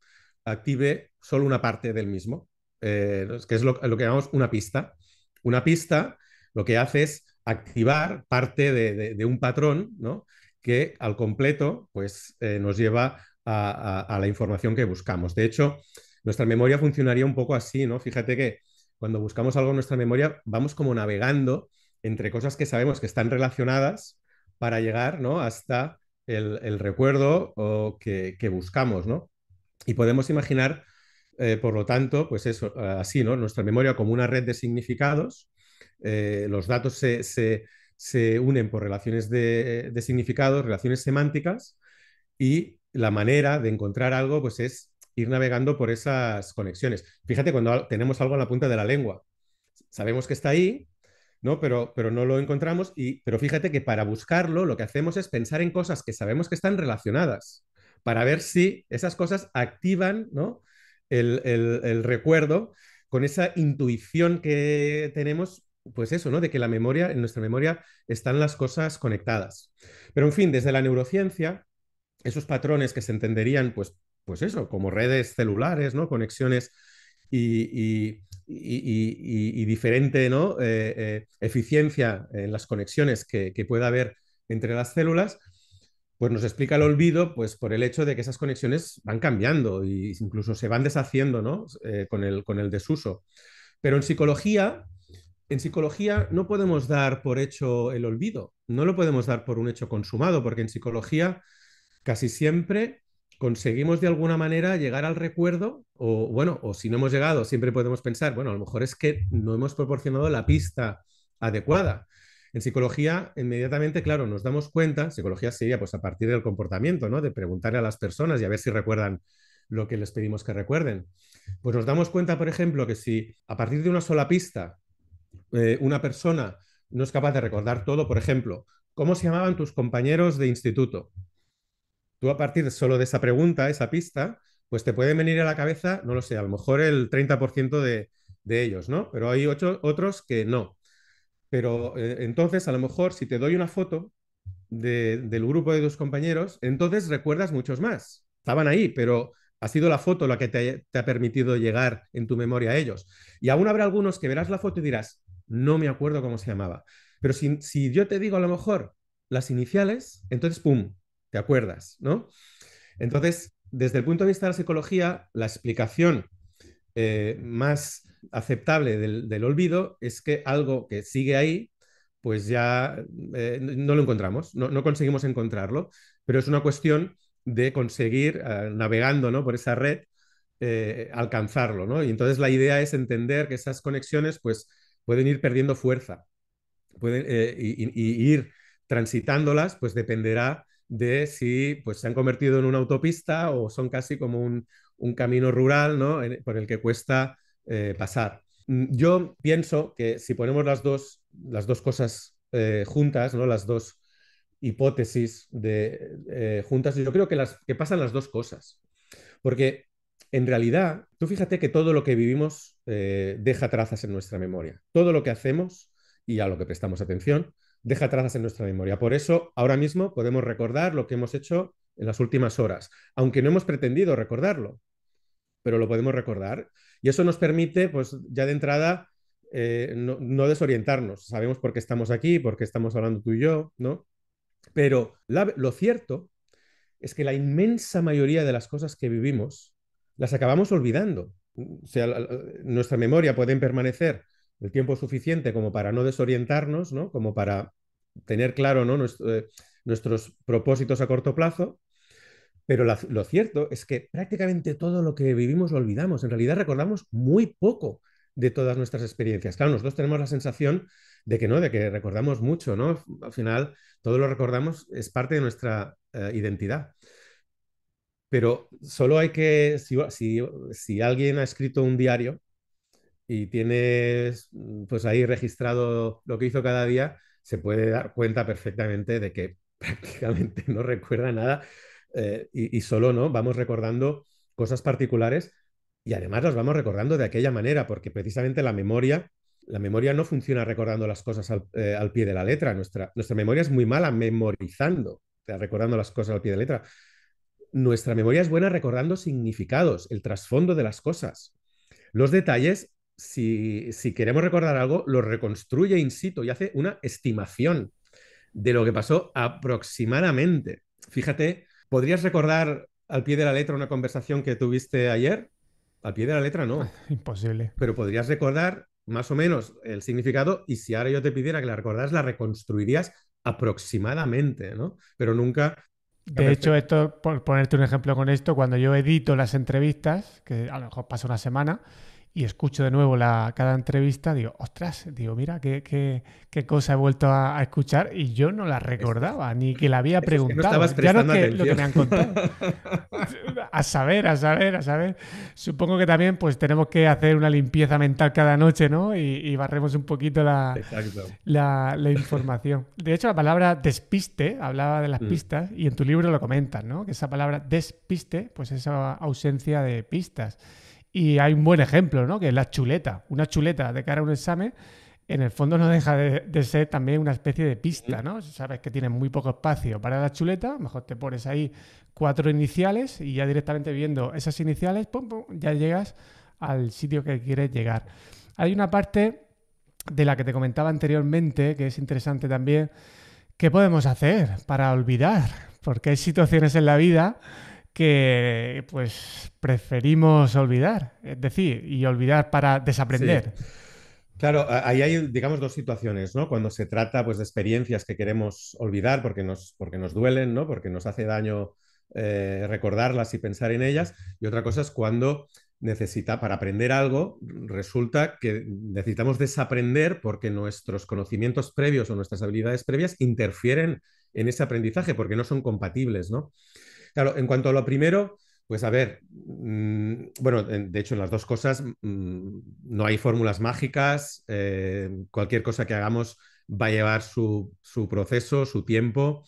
active solo una parte del mismo, eh, que es lo, que llamamos una pista. Una pista lo que hace es activar parte de, un patrón, ¿no? que al completo pues, eh, nos lleva a, la información que buscamos. De hecho, nuestra memoria funcionaría un poco así, ¿no? Fíjate que cuando buscamos algo en nuestra memoria, vamos como navegando entre cosas que sabemos que están relacionadas para llegar, ¿no? Hasta el, recuerdo o que, buscamos, ¿no? Y podemos imaginar, eh, por lo tanto, pues eso, así, ¿no? Nuestra memoria como una red de significados, eh, los datos se, unen por relaciones de, significados, relaciones semánticas, y la manera de encontrar algo pues es ir navegando por esas conexiones. Fíjate cuando tenemos algo en la punta de la lengua, sabemos que está ahí, ¿no? Pero, pero no lo encontramos, y, pero fíjate que para buscarlo lo que hacemos es pensar en cosas que sabemos que están relacionadas, para ver si esas cosas activan, ¿no? el, el, recuerdo con esa intuición que tenemos pues eso, ¿no? De que la memoria, en nuestra memoria están las cosas conectadas. Pero en fin, desde la neurociencia esos patrones que se entenderían, pues, pues eso, como redes celulares, ¿no? Conexiones y, diferente ¿no? Eh, eh, eficiencia en las conexiones que, pueda haber entre las células, pues nos explica el olvido pues por el hecho de que esas conexiones van cambiando e incluso se van deshaciendo eh, con, el, con, el, desuso. Pero en psicología, en psicología no podemos dar por hecho el olvido, no lo podemos dar por un hecho consumado, porque en psicología casi siempre conseguimos de alguna manera llegar al recuerdo o bueno, o si no hemos llegado, siempre podemos pensar, bueno, a lo mejor es que no hemos proporcionado la pista adecuada. En psicología, inmediatamente, claro, nos damos cuenta, psicología sería pues a partir del comportamiento, ¿no? De preguntarle a las personas y a ver si recuerdan lo que les pedimos que recuerden. Pues nos damos cuenta, por ejemplo, que si a partir de una sola pista eh, una persona no es capaz de recordar todo, por ejemplo, ¿cómo se llamaban tus compañeros de instituto? tú a partir solo de esa pregunta, esa pista, pues te pueden venir a la cabeza, no lo sé, a lo mejor el 30% de, de, ellos, ¿no? Pero hay otros que no. Pero eh, entonces, a lo mejor, si te doy una foto del grupo de tus compañeros, entonces recuerdas muchos más. Estaban ahí, pero ha sido la foto la que te, ha permitido llegar en tu memoria a ellos. Y aún habrá algunos que verás la foto y dirás, no me acuerdo cómo se llamaba. Pero si, si yo te digo a lo mejor las iniciales, entonces, ¡pum!, ¿Te acuerdas? ¿No? Entonces, desde el punto de vista de la psicología, la explicación eh, más aceptable del, olvido es que algo que sigue ahí, pues ya eh, no lo encontramos, no, conseguimos encontrarlo, pero es una cuestión de conseguir, eh, navegando ¿no? por esa red, alcanzarlo. ¿no? Y entonces la idea es entender que esas conexiones pues, pueden ir perdiendo fuerza, pueden, y ir transitándolas, pues dependerá de si pues, se han convertido en una autopista o son casi como un, camino rural ¿no? por el que cuesta eh, pasar. Mm, yo pienso que si ponemos las dos, las dos cosas eh, juntas, ¿no? las dos hipótesis de, eh, juntas, yo creo que, las, que pasan las dos cosas. Porque en realidad, tú fíjate que todo lo que vivimos deja trazas en nuestra memoria. Todo lo que hacemos y a lo que prestamos atención deja trazas en nuestra memoria. Por eso, ahora mismo podemos recordar lo que hemos hecho en las últimas horas, aunque no hemos pretendido recordarlo, pero lo podemos recordar. Y eso nos permite, pues ya de entrada, eh, no, desorientarnos. Sabemos por qué estamos aquí, por qué estamos hablando tú y yo, ¿no? Pero lo cierto es que la inmensa mayoría de las cosas que vivimos las acabamos olvidando. O sea, nuestra memoria pueden permanecer el tiempo suficiente como para no desorientarnos, ¿no? como para tener claro ¿no? Eh, nuestros propósitos a corto plazo. Pero lo cierto es que prácticamente todo lo que vivimos lo olvidamos. En realidad recordamos muy poco de todas nuestras experiencias. Claro, nosotros tenemos la sensación de que no, de que recordamos mucho, ¿no? Al final, todo lo recordamos es parte de nuestra eh, identidad. Pero solo hay que, si alguien ha escrito un diario, y tienes mm, pues ahí registrado lo que hizo cada día, se puede dar cuenta perfectamente de que prácticamente no recuerda nada eh, y, solo no vamos recordando cosas particulares y además las vamos recordando de aquella manera porque precisamente la memoria la memoria no funciona recordando las cosas al, eh, pie de la letra nuestra, nuestra memoria es muy mala memorizando recordando las cosas al pie de la letra nuestra memoria es buena recordando significados el trasfondo de las cosas los detalles si, queremos recordar algo, lo reconstruye in situ y hace una estimación de lo que pasó aproximadamente. Fíjate, ¿podrías recordar al pie de la letra una conversación que tuviste ayer? Al pie de la letra no. Imposible. Pero podrías recordar más o menos el significado y si ahora yo te pidiera que la recordaras, la reconstruirías aproximadamente, ¿no? Pero nunca... De hecho, esto, por ponerte un ejemplo con esto, cuando yo edito las entrevistas, que a lo mejor pasa una semana, y escucho de nuevo la, cada entrevista, digo, ostras, digo, mira, qué, qué, qué cosa he vuelto a, escuchar y yo no la recordaba, ni que la había preguntado. ya no que, lo que me han contado. a saber, a saber, a saber. Supongo que también pues tenemos que hacer una limpieza mental cada noche, ¿no? Y, barremos un poquito la, la, información. De hecho, la palabra despiste, hablaba de las mm. pistas, y en tu libro lo comentas, ¿no? Que esa palabra despiste, pues esa ausencia de pistas. Y hay un buen ejemplo, ¿no? Que es la chuleta. Una chuleta de cara a un examen, en el fondo no deja de, ser también una especie de pista, ¿no? sabes que tienes muy poco espacio para la chuleta, mejor te pones ahí cuatro iniciales y ya directamente viendo esas iniciales, pum, ya llegas al sitio que quieres llegar. Hay una parte de la que te comentaba anteriormente, que es interesante también, ¿qué podemos hacer para olvidar? Porque hay situaciones en la vida que pues preferimos olvidar, es decir, y olvidar para desaprender. Claro, ahí hay, digamos, dos situaciones, ¿no? Cuando se trata pues, de experiencias que queremos olvidar porque nos, porque nos duelen, ¿no? Porque nos hace daño eh, recordarlas y pensar en ellas. Y otra cosa es cuando necesita, para aprender algo, resulta que necesitamos desaprender porque nuestros conocimientos previos o nuestras habilidades previas interfieren en ese aprendizaje porque no son compatibles, ¿no? Claro, en cuanto a lo primero, pues a ver, mm, bueno, de hecho en las dos cosas mm, no hay fórmulas mágicas, eh, cualquier cosa que hagamos va a llevar su, su proceso, su tiempo,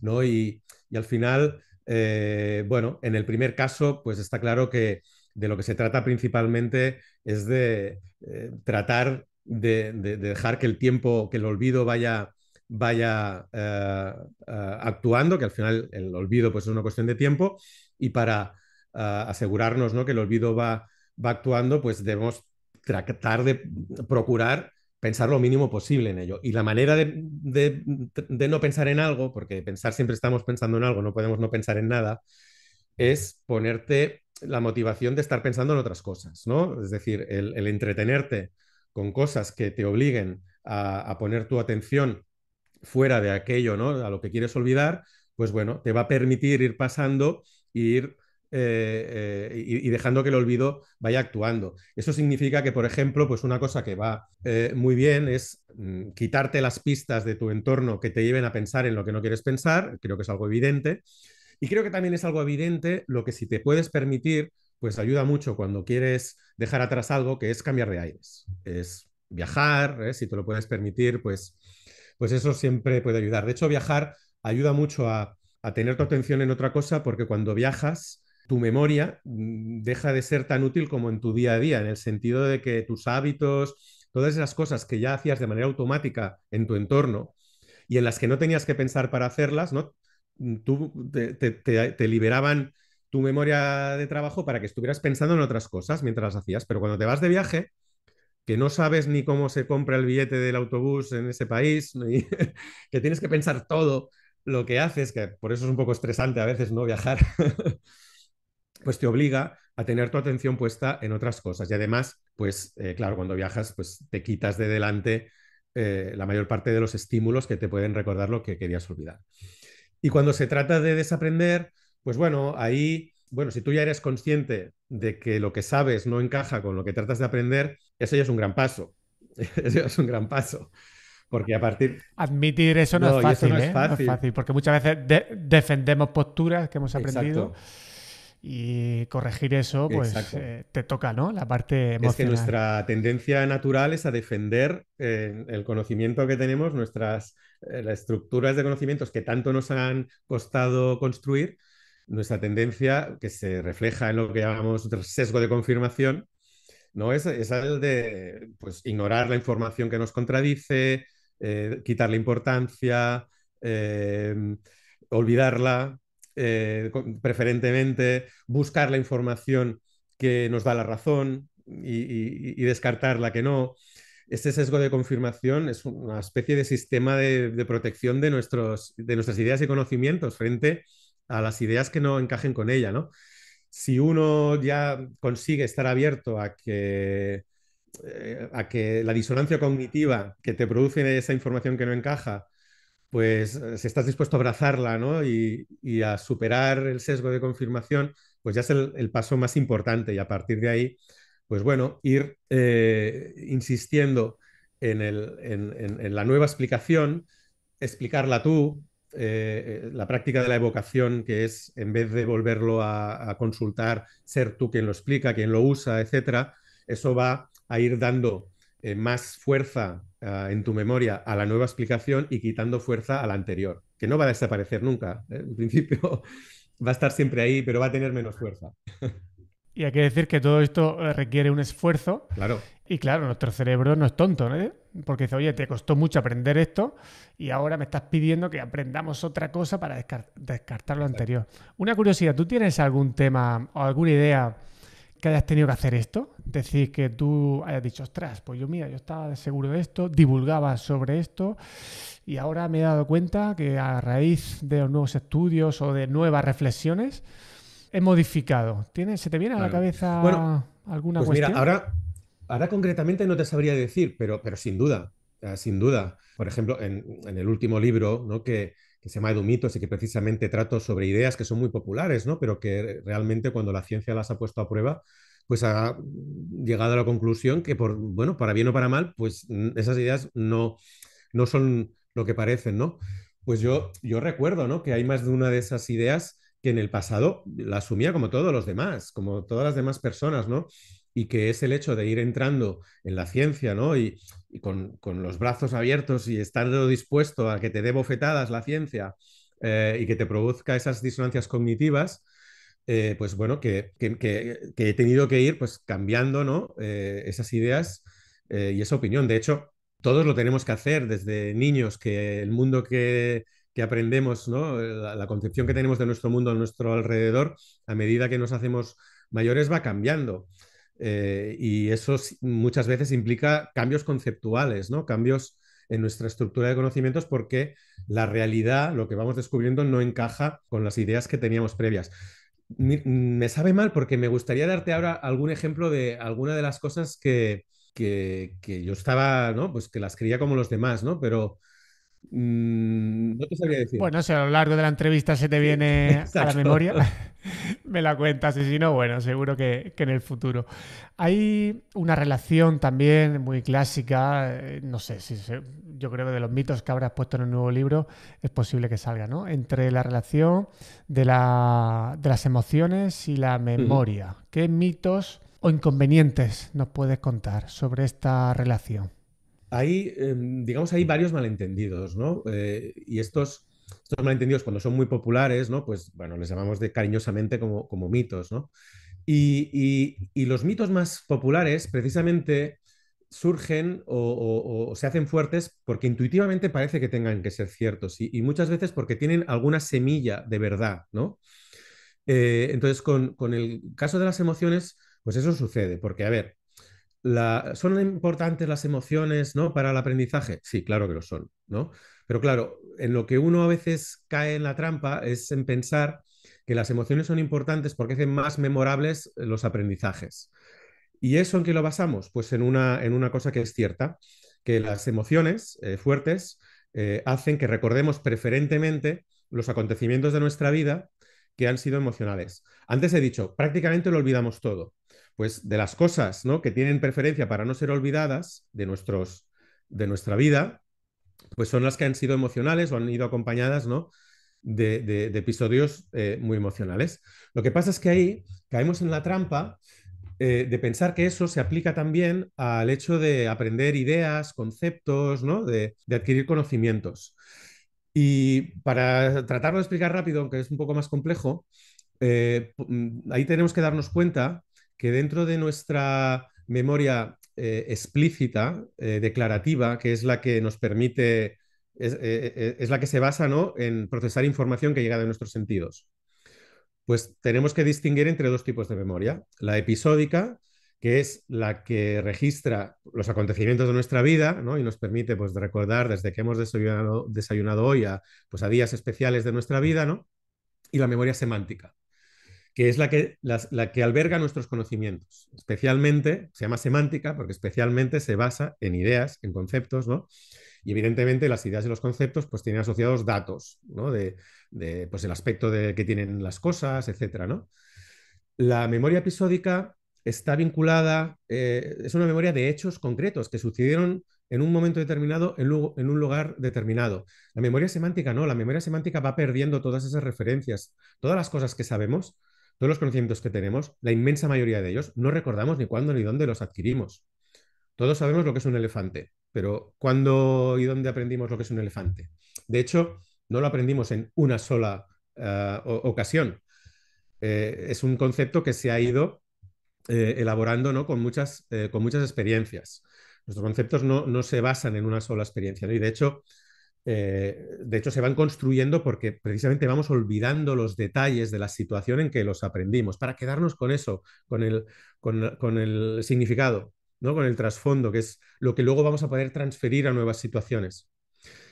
¿no? Y, y al final, eh, bueno, en el primer caso, pues está claro que de lo que se trata principalmente es de eh, tratar de, dejar que el tiempo, que el olvido vaya vaya eh, eh, actuando, que al final el olvido pues, es una cuestión de tiempo, y para eh, asegurarnos que el olvido va, va actuando, pues debemos tratar de procurar pensar lo mínimo posible en ello. Y la manera de, no pensar en algo, porque pensar siempre estamos pensando en algo, no podemos no pensar en nada, es ponerte la motivación de estar pensando en otras cosas, ¿no? Es decir, el, entretenerte con cosas que te obliguen a, poner tu atención fuera de aquello, ¿no? A lo que quieres olvidar, pues bueno, te va a permitir ir pasando ir eh, eh, y, dejando que el olvido vaya actuando. Eso significa que, por ejemplo, pues una cosa que va eh, muy bien es mm, quitarte las pistas de tu entorno que te lleven a pensar en lo que no quieres pensar, creo que es algo evidente, y creo que también es algo evidente lo que si te puedes permitir, pues ayuda mucho cuando quieres dejar atrás algo, que es cambiar de aires, es viajar, si te lo puedes permitir, pues pues eso siempre puede ayudar. De hecho, viajar ayuda mucho a, tener tu atención en otra cosa porque cuando viajas, tu memoria mm, deja de ser tan útil como en tu día a día, en el sentido de que tus hábitos, todas esas cosas que ya hacías de manera automática en tu entorno y en las que no tenías que pensar para hacerlas, ¿no? Mm, te, te liberaban tu memoria de trabajo para que estuvieras pensando en otras cosas mientras las hacías, pero cuando te vas de viaje, que no sabes ni cómo se compra el billete del autobús en ese país, que tienes que pensar todo lo que haces, que por eso es un poco estresante a veces no viajar, pues te obliga a tener tu atención puesta en otras cosas. Y además, pues eh, claro, cuando viajas, pues te quitas de delante eh, la mayor parte de los estímulos que te pueden recordar lo que querías olvidar. Y cuando se trata de desaprender, pues bueno, ahí, bueno, si tú ya eres consciente de que lo que sabes no encaja con lo que tratas de aprender, eso ya es un gran paso. Eso es un gran paso. Porque a partir. Admitir eso no, es, fácil, no, es, ¿eh? fácil. Porque muchas veces defendemos posturas que hemos aprendido. Y corregir eso, pues eh, te toca, ¿no? La parte emocional. Es que nuestra tendencia natural es a defender eh, el conocimiento que tenemos, nuestras las estructuras de conocimientos que tanto nos han costado construir. Nuestra tendencia, que se refleja en lo que llamamos sesgo de confirmación, ¿no? Es, es el de pues, ignorar la información que nos contradice, quitar eh, quitarle importancia, eh, olvidarla, eh, preferentemente buscar la información que nos da la razón y, descartar la que no. Este sesgo de confirmación es una especie de sistema de, protección de, de nuestras ideas y conocimientos frente a las ideas que no encajen con ella, ¿no? si uno ya consigue estar abierto a que, eh, a que la disonancia cognitiva que te produce esa información que no encaja, pues eh, si estás dispuesto a abrazarla ¿no? y, a superar el sesgo de confirmación, pues ya es el, paso más importante y a partir de ahí, pues bueno, ir eh, insistiendo en, la nueva explicación, explicarla tú, eh, eh, la práctica de la evocación, que es en vez de volverlo a, consultar, ser tú quien lo explica, quien lo usa, etcétera, eso va a ir dando eh, más fuerza ah, en tu memoria a la nueva explicación y quitando fuerza a la anterior, que no va a desaparecer nunca. En principio va a estar siempre ahí, pero va a tener menos fuerza. Y hay que decir que todo esto requiere un esfuerzo. Claro. Y claro, nuestro cerebro no es tonto, ¿no? porque dice, oye, te costó mucho aprender esto y ahora me estás pidiendo que aprendamos otra cosa para descartar lo anterior. Una curiosidad, ¿tú tienes algún tema o alguna idea que hayas tenido que hacer esto? Decir que tú hayas dicho, ostras, pues yo mira, yo estaba seguro de esto, divulgaba sobre esto y ahora me he dado cuenta que a raíz de los nuevos estudios o de nuevas reflexiones he modificado. ¿Tienes, ¿Se te viene a la cabeza bueno, alguna pues cuestión? Mira, ahora Ahora concretamente no te sabría decir, pero, pero sin duda, sin duda. Por ejemplo, en, el último libro ¿no? que, que se llama Edumitos y que precisamente trato sobre ideas que son muy populares, ¿no? pero que realmente cuando la ciencia las ha puesto a prueba, pues ha llegado a la conclusión que, por, bueno, para bien o para mal, pues esas ideas no, no son lo que parecen, ¿no? Pues yo, yo recuerdo, ¿no? Que hay más de una de esas ideas que en el pasado la asumía como todos los demás, como todas las demás personas, ¿no? y que es el hecho de ir entrando en la ciencia, ¿no? Y, con, los brazos abiertos y estar dispuesto a que te dé bofetadas la ciencia eh, y que te produzca esas disonancias cognitivas, eh, pues bueno, que, he tenido que ir pues cambiando, ¿no? Eh, esas ideas y esa opinión. De hecho, todos lo tenemos que hacer desde niños, que el mundo que, aprendemos, ¿no? La, la, concepción que tenemos de nuestro mundo a nuestro alrededor, a medida que nos hacemos mayores, va cambiando. Eh, y eso muchas veces implica cambios conceptuales, ¿no? Cambios en nuestra estructura de conocimientos porque la realidad, lo que vamos descubriendo, no encaja con las ideas que teníamos previas. Me sabe mal porque me gustaría darte ahora algún ejemplo de alguna de las cosas que, yo estaba, ¿no? Pues que las creía como los demás, ¿no? Pero Mm, no te sabría decir. Bueno, si a lo largo de la entrevista se te viene a la memoria, me la cuentas y si no, bueno, seguro que, en el futuro. Hay una relación también muy clásica, eh, no sé, si yo creo que de los mitos que habrás puesto en el nuevo libro es posible que salga, ¿no? Entre la relación de, las emociones y la memoria. ¿Qué mitos o inconvenientes nos puedes contar sobre esta relación? hay, em, digamos, hay varios malentendidos, ¿no? Eh, y estos, estos malentendidos cuando son muy populares, ¿no? Pues bueno, les llamamos de, cariñosamente como, mitos, ¿no? Y, los mitos más populares precisamente surgen o, se hacen fuertes porque intuitivamente parece que tengan que ser ciertos y, muchas veces porque tienen alguna semilla de verdad, ¿no? Eh, entonces, con, con, el caso de las emociones, pues eso sucede, porque, a ver, ¿Son importantes las emociones ¿no? para el aprendizaje? Sí, claro que lo son, ¿no? Pero claro, en lo que uno a veces cae en la trampa es en pensar que las emociones son importantes porque hacen más memorables eh, los aprendizajes. ¿Y eso en qué lo basamos? Pues en una, cosa que es cierta, que las emociones eh, fuertes eh, hacen que recordemos preferentemente los acontecimientos de nuestra vida que han sido emocionales. Antes he dicho, prácticamente lo olvidamos todo pues de las cosas ¿no? que tienen preferencia para no ser olvidadas de, nuestros, de nuestra vida, pues son las que han sido emocionales o han ido acompañadas ¿no? de, episodios eh, muy emocionales. Lo que pasa es que ahí caemos en la trampa eh, de pensar que eso se aplica también al hecho de aprender ideas, conceptos, ¿no? de, adquirir conocimientos. Y para tratar de explicar rápido, aunque es un poco más complejo, eh, ahí tenemos que darnos cuenta que dentro de nuestra memoria eh, explícita, eh, declarativa, que es la que nos permite, eh, es, la que se basa ¿no? en procesar información que llega de nuestros sentidos. Pues tenemos que distinguir entre dos tipos de memoria. La episódica, que es la que registra los acontecimientos de nuestra vida y nos permite pues, recordar desde que hemos desayunado, desayunado hoy a, pues, días especiales de nuestra vida, y la memoria semántica, que es la que, la, que alberga nuestros conocimientos. Especialmente, se llama semántica, porque especialmente se basa en ideas, en conceptos, ¿no? Y evidentemente las ideas y los conceptos pues tienen asociados datos, ¿no? De, pues el aspecto de que tienen las cosas, etcétera, ¿no? La memoria episódica está vinculada, eh, es una memoria de hechos concretos que sucedieron en un momento determinado, en, en un lugar determinado. La memoria semántica no, la memoria semántica va perdiendo todas esas referencias, todas las cosas que sabemos todos los conocimientos que tenemos, la inmensa mayoría de ellos, no recordamos ni cuándo ni dónde los adquirimos. Todos sabemos lo que es un elefante, pero ¿cuándo y dónde aprendimos lo que es un elefante? De hecho, no lo aprendimos en una sola eh, ocasión. Eh, es un concepto que se ha ido eh, elaborando ¿no? con, muchas, con muchas experiencias. Nuestros conceptos no, no, se basan en una sola experiencia. Y de hecho, eh, de hecho, se van construyendo porque precisamente vamos olvidando los detalles de la situación en que los aprendimos, para quedarnos con eso, con el, con, el significado, ¿no? con el trasfondo, que es lo que luego vamos a poder transferir a nuevas situaciones.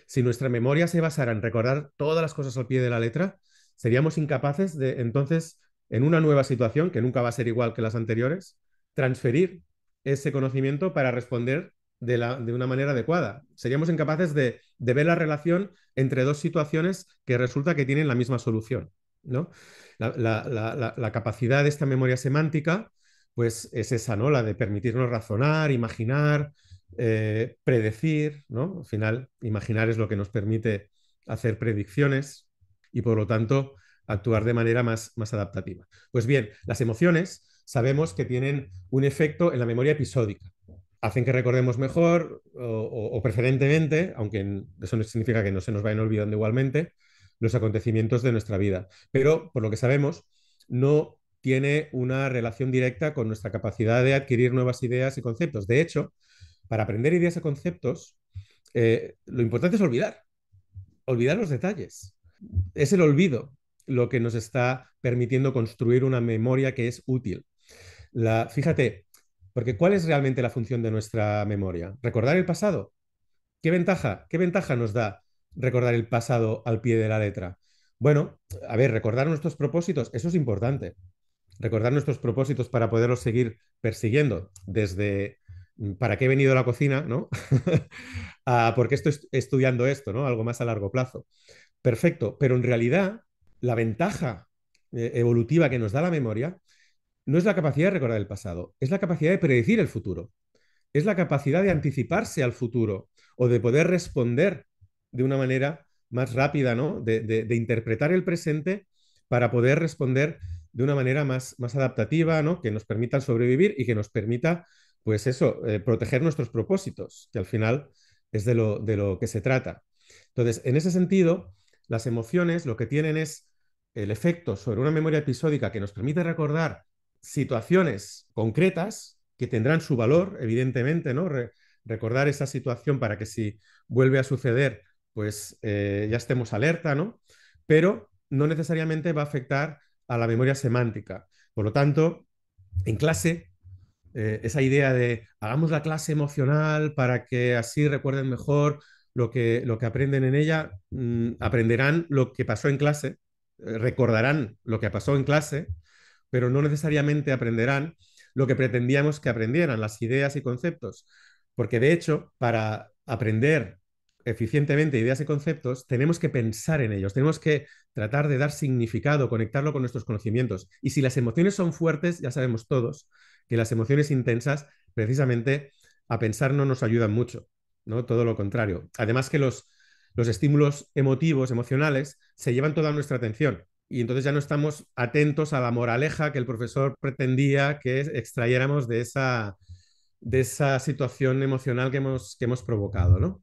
Si nuestra memoria se basara en recordar todas las cosas al pie de la letra, seríamos incapaces de entonces, en una nueva situación, que nunca va a ser igual que las anteriores, transferir ese conocimiento para responder de, una manera adecuada. Seríamos incapaces de, ver la relación entre dos situaciones que resulta que tienen la misma solución. ¿no? La, capacidad de esta memoria semántica pues es esa, ¿no? la de permitirnos razonar, imaginar, eh, predecir. ¿no? Al final, imaginar es lo que nos permite hacer predicciones y por lo tanto actuar de manera más, más adaptativa. Pues bien, las emociones sabemos que tienen un efecto en la memoria episódica hacen que recordemos mejor o, preferentemente, aunque eso no significa que no se nos vayan olvidando igualmente, los acontecimientos de nuestra vida. Pero, por lo que sabemos, no tiene una relación directa con nuestra capacidad de adquirir nuevas ideas y conceptos. De hecho, para aprender ideas y conceptos, eh, lo importante es olvidar, olvidar los detalles. Es el olvido lo que nos está permitiendo construir una memoria que es útil. fíjate, porque ¿cuál es realmente la función de nuestra memoria? ¿Recordar el pasado? ¿Qué ventaja? ¿Qué ventaja nos da recordar el pasado al pie de la letra? Bueno, a ver, recordar nuestros propósitos, eso es importante. Recordar nuestros propósitos para poderlos seguir persiguiendo desde mm, para qué he venido a la cocina, ¿no? a por qué estoy estudiando esto, ¿no? Algo más a largo plazo. Perfecto, pero en realidad la ventaja eh, evolutiva que nos da la memoria no es la capacidad de recordar el pasado, es la capacidad de predecir el futuro, es la capacidad de anticiparse al futuro o de poder responder de una manera más rápida, ¿no? De, interpretar el presente para poder responder de una manera más, más adaptativa, ¿no? Que nos permita sobrevivir y que nos permita, pues eso, eh, proteger nuestros propósitos, que al final es de lo, de lo que se trata. Entonces, en ese sentido, las emociones lo que tienen es el efecto sobre una memoria episódica que nos permite recordar situaciones concretas que tendrán su valor, evidentemente, ¿no? recordar esa situación para que si vuelve a suceder, pues eh, ya estemos alerta, ¿no? Pero no necesariamente va a afectar a la memoria semántica. Por lo tanto, en clase, eh, esa idea de hagamos la clase emocional para que así recuerden mejor lo que, lo que aprenden en ella, mm, aprenderán lo que pasó en clase, eh, recordarán lo que pasó en clase, pero no necesariamente aprenderán lo que pretendíamos que aprendieran, las ideas y conceptos. Porque de hecho, para aprender eficientemente ideas y conceptos, tenemos que pensar en ellos, tenemos que tratar de dar significado, conectarlo con nuestros conocimientos. Y si las emociones son fuertes, ya sabemos todos que las emociones intensas, precisamente a pensar no nos ayudan mucho, ¿no? Todo lo contrario. Además que los estímulos emotivos, emocionales, se llevan toda nuestra atención y entonces ya no estamos atentos a la moraleja que el profesor pretendía que extrayéramos de esa, de esa situación emocional que hemos, que hemos provocado. ¿no?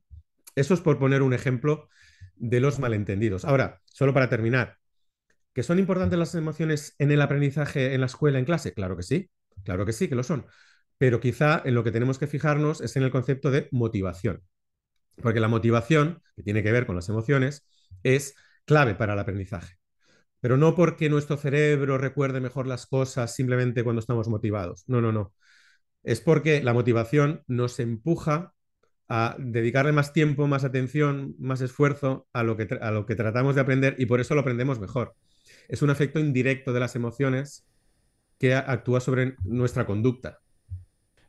Eso es por poner un ejemplo de los malentendidos. Ahora, solo para terminar, ¿que son importantes las emociones en el aprendizaje, en la escuela, en clase? Claro que sí, claro que sí, que lo son. Pero quizá en lo que tenemos que fijarnos es en el concepto de motivación. Porque la motivación, que tiene que ver con las emociones, es clave para el aprendizaje. Pero no porque nuestro cerebro recuerde mejor las cosas simplemente cuando estamos motivados. No, no, no. Es porque la motivación nos empuja a dedicarle más tiempo, más atención, más esfuerzo a lo que, tratamos de aprender y por eso lo aprendemos mejor. Es un efecto indirecto de las emociones que actúa sobre nuestra conducta.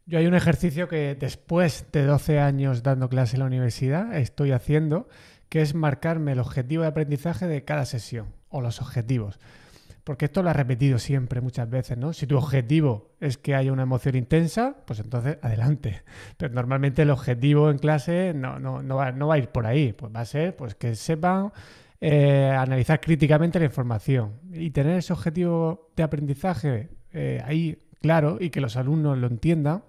Yo hay un ejercicio que después de 12 años dando clase en la universidad estoy haciendo, que es marcarme el objetivo de aprendizaje de cada sesión o los objetivos. Porque esto lo has repetido siempre, muchas veces, ¿no? Si tu objetivo es que haya una emoción intensa, pues entonces adelante. Pero normalmente el objetivo en clase no, no, no, va, no va, a ir por ahí. Pues va a ser pues, que sepan eh, analizar críticamente la información y tener ese objetivo de aprendizaje eh, ahí claro y que los alumnos lo entiendan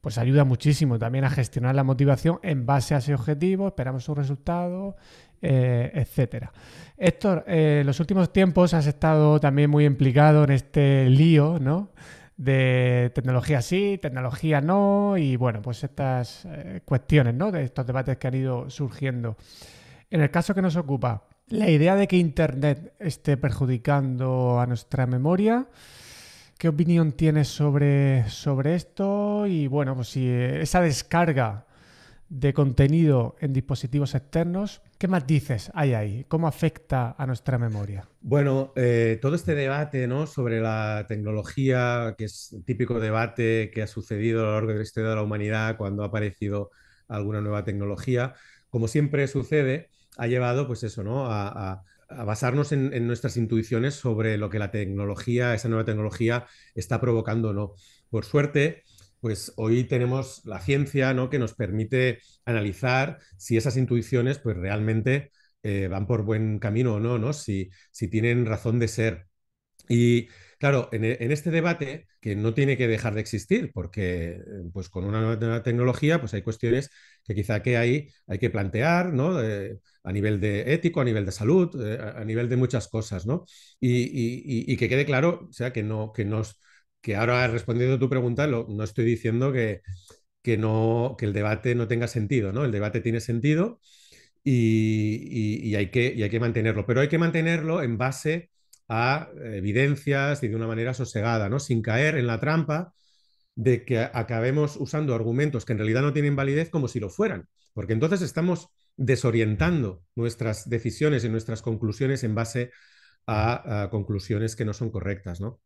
pues ayuda muchísimo también a gestionar la motivación en base a ese objetivo, esperamos un resultado, etc. Eh, etcétera. Héctor, en eh, los últimos tiempos has estado también muy implicado en este lío, ¿no? de tecnología sí, tecnología no, y bueno, pues estas eh, cuestiones, ¿no? De estos debates que han ido surgiendo. En el caso que nos ocupa, la idea de que Internet esté perjudicando a nuestra memoria, ¿Qué opinión tienes sobre, sobre esto? Y bueno, pues si eh, esa descarga de contenido en dispositivos externos, ¿qué más dices hay ahí? ¿Cómo afecta a nuestra memoria? Bueno, eh, todo este debate ¿no? sobre la tecnología, que es el típico debate que ha sucedido a lo largo de la historia de la humanidad cuando ha aparecido alguna nueva tecnología, como siempre sucede, ha llevado pues eso, ¿no? a a basarnos en, nuestras intuiciones sobre lo que la tecnología, esa nueva tecnología, está provocando o no. Por suerte, pues hoy tenemos la ciencia ¿no? que nos permite analizar si esas intuiciones pues realmente eh, van por buen camino o no, ¿no? Si, si tienen razón de ser. Y Claro, e, en, este debate, que no tiene que dejar de existir, porque eh, pues, con una nueva tecnología pues, hay cuestiones que quizá que hay, hay que plantear, ¿no? Eh, a nivel de ético, a nivel de salud, eh, a, nivel de muchas cosas, ¿no? Y, que quede claro, o sea, que no, que nos, que ahora respondiendo a tu pregunta, no estoy diciendo que, que, no, que el debate no tenga sentido, ¿no? El debate tiene sentido y, y hay que, y hay que mantenerlo, pero hay que mantenerlo en base a evidencias y de una manera sosegada, ¿no? sin caer en la trampa de que acabemos usando argumentos que en realidad no tienen validez como si lo fueran, porque entonces estamos desorientando nuestras decisiones y nuestras conclusiones en base a, conclusiones que no son correctas. ¿no?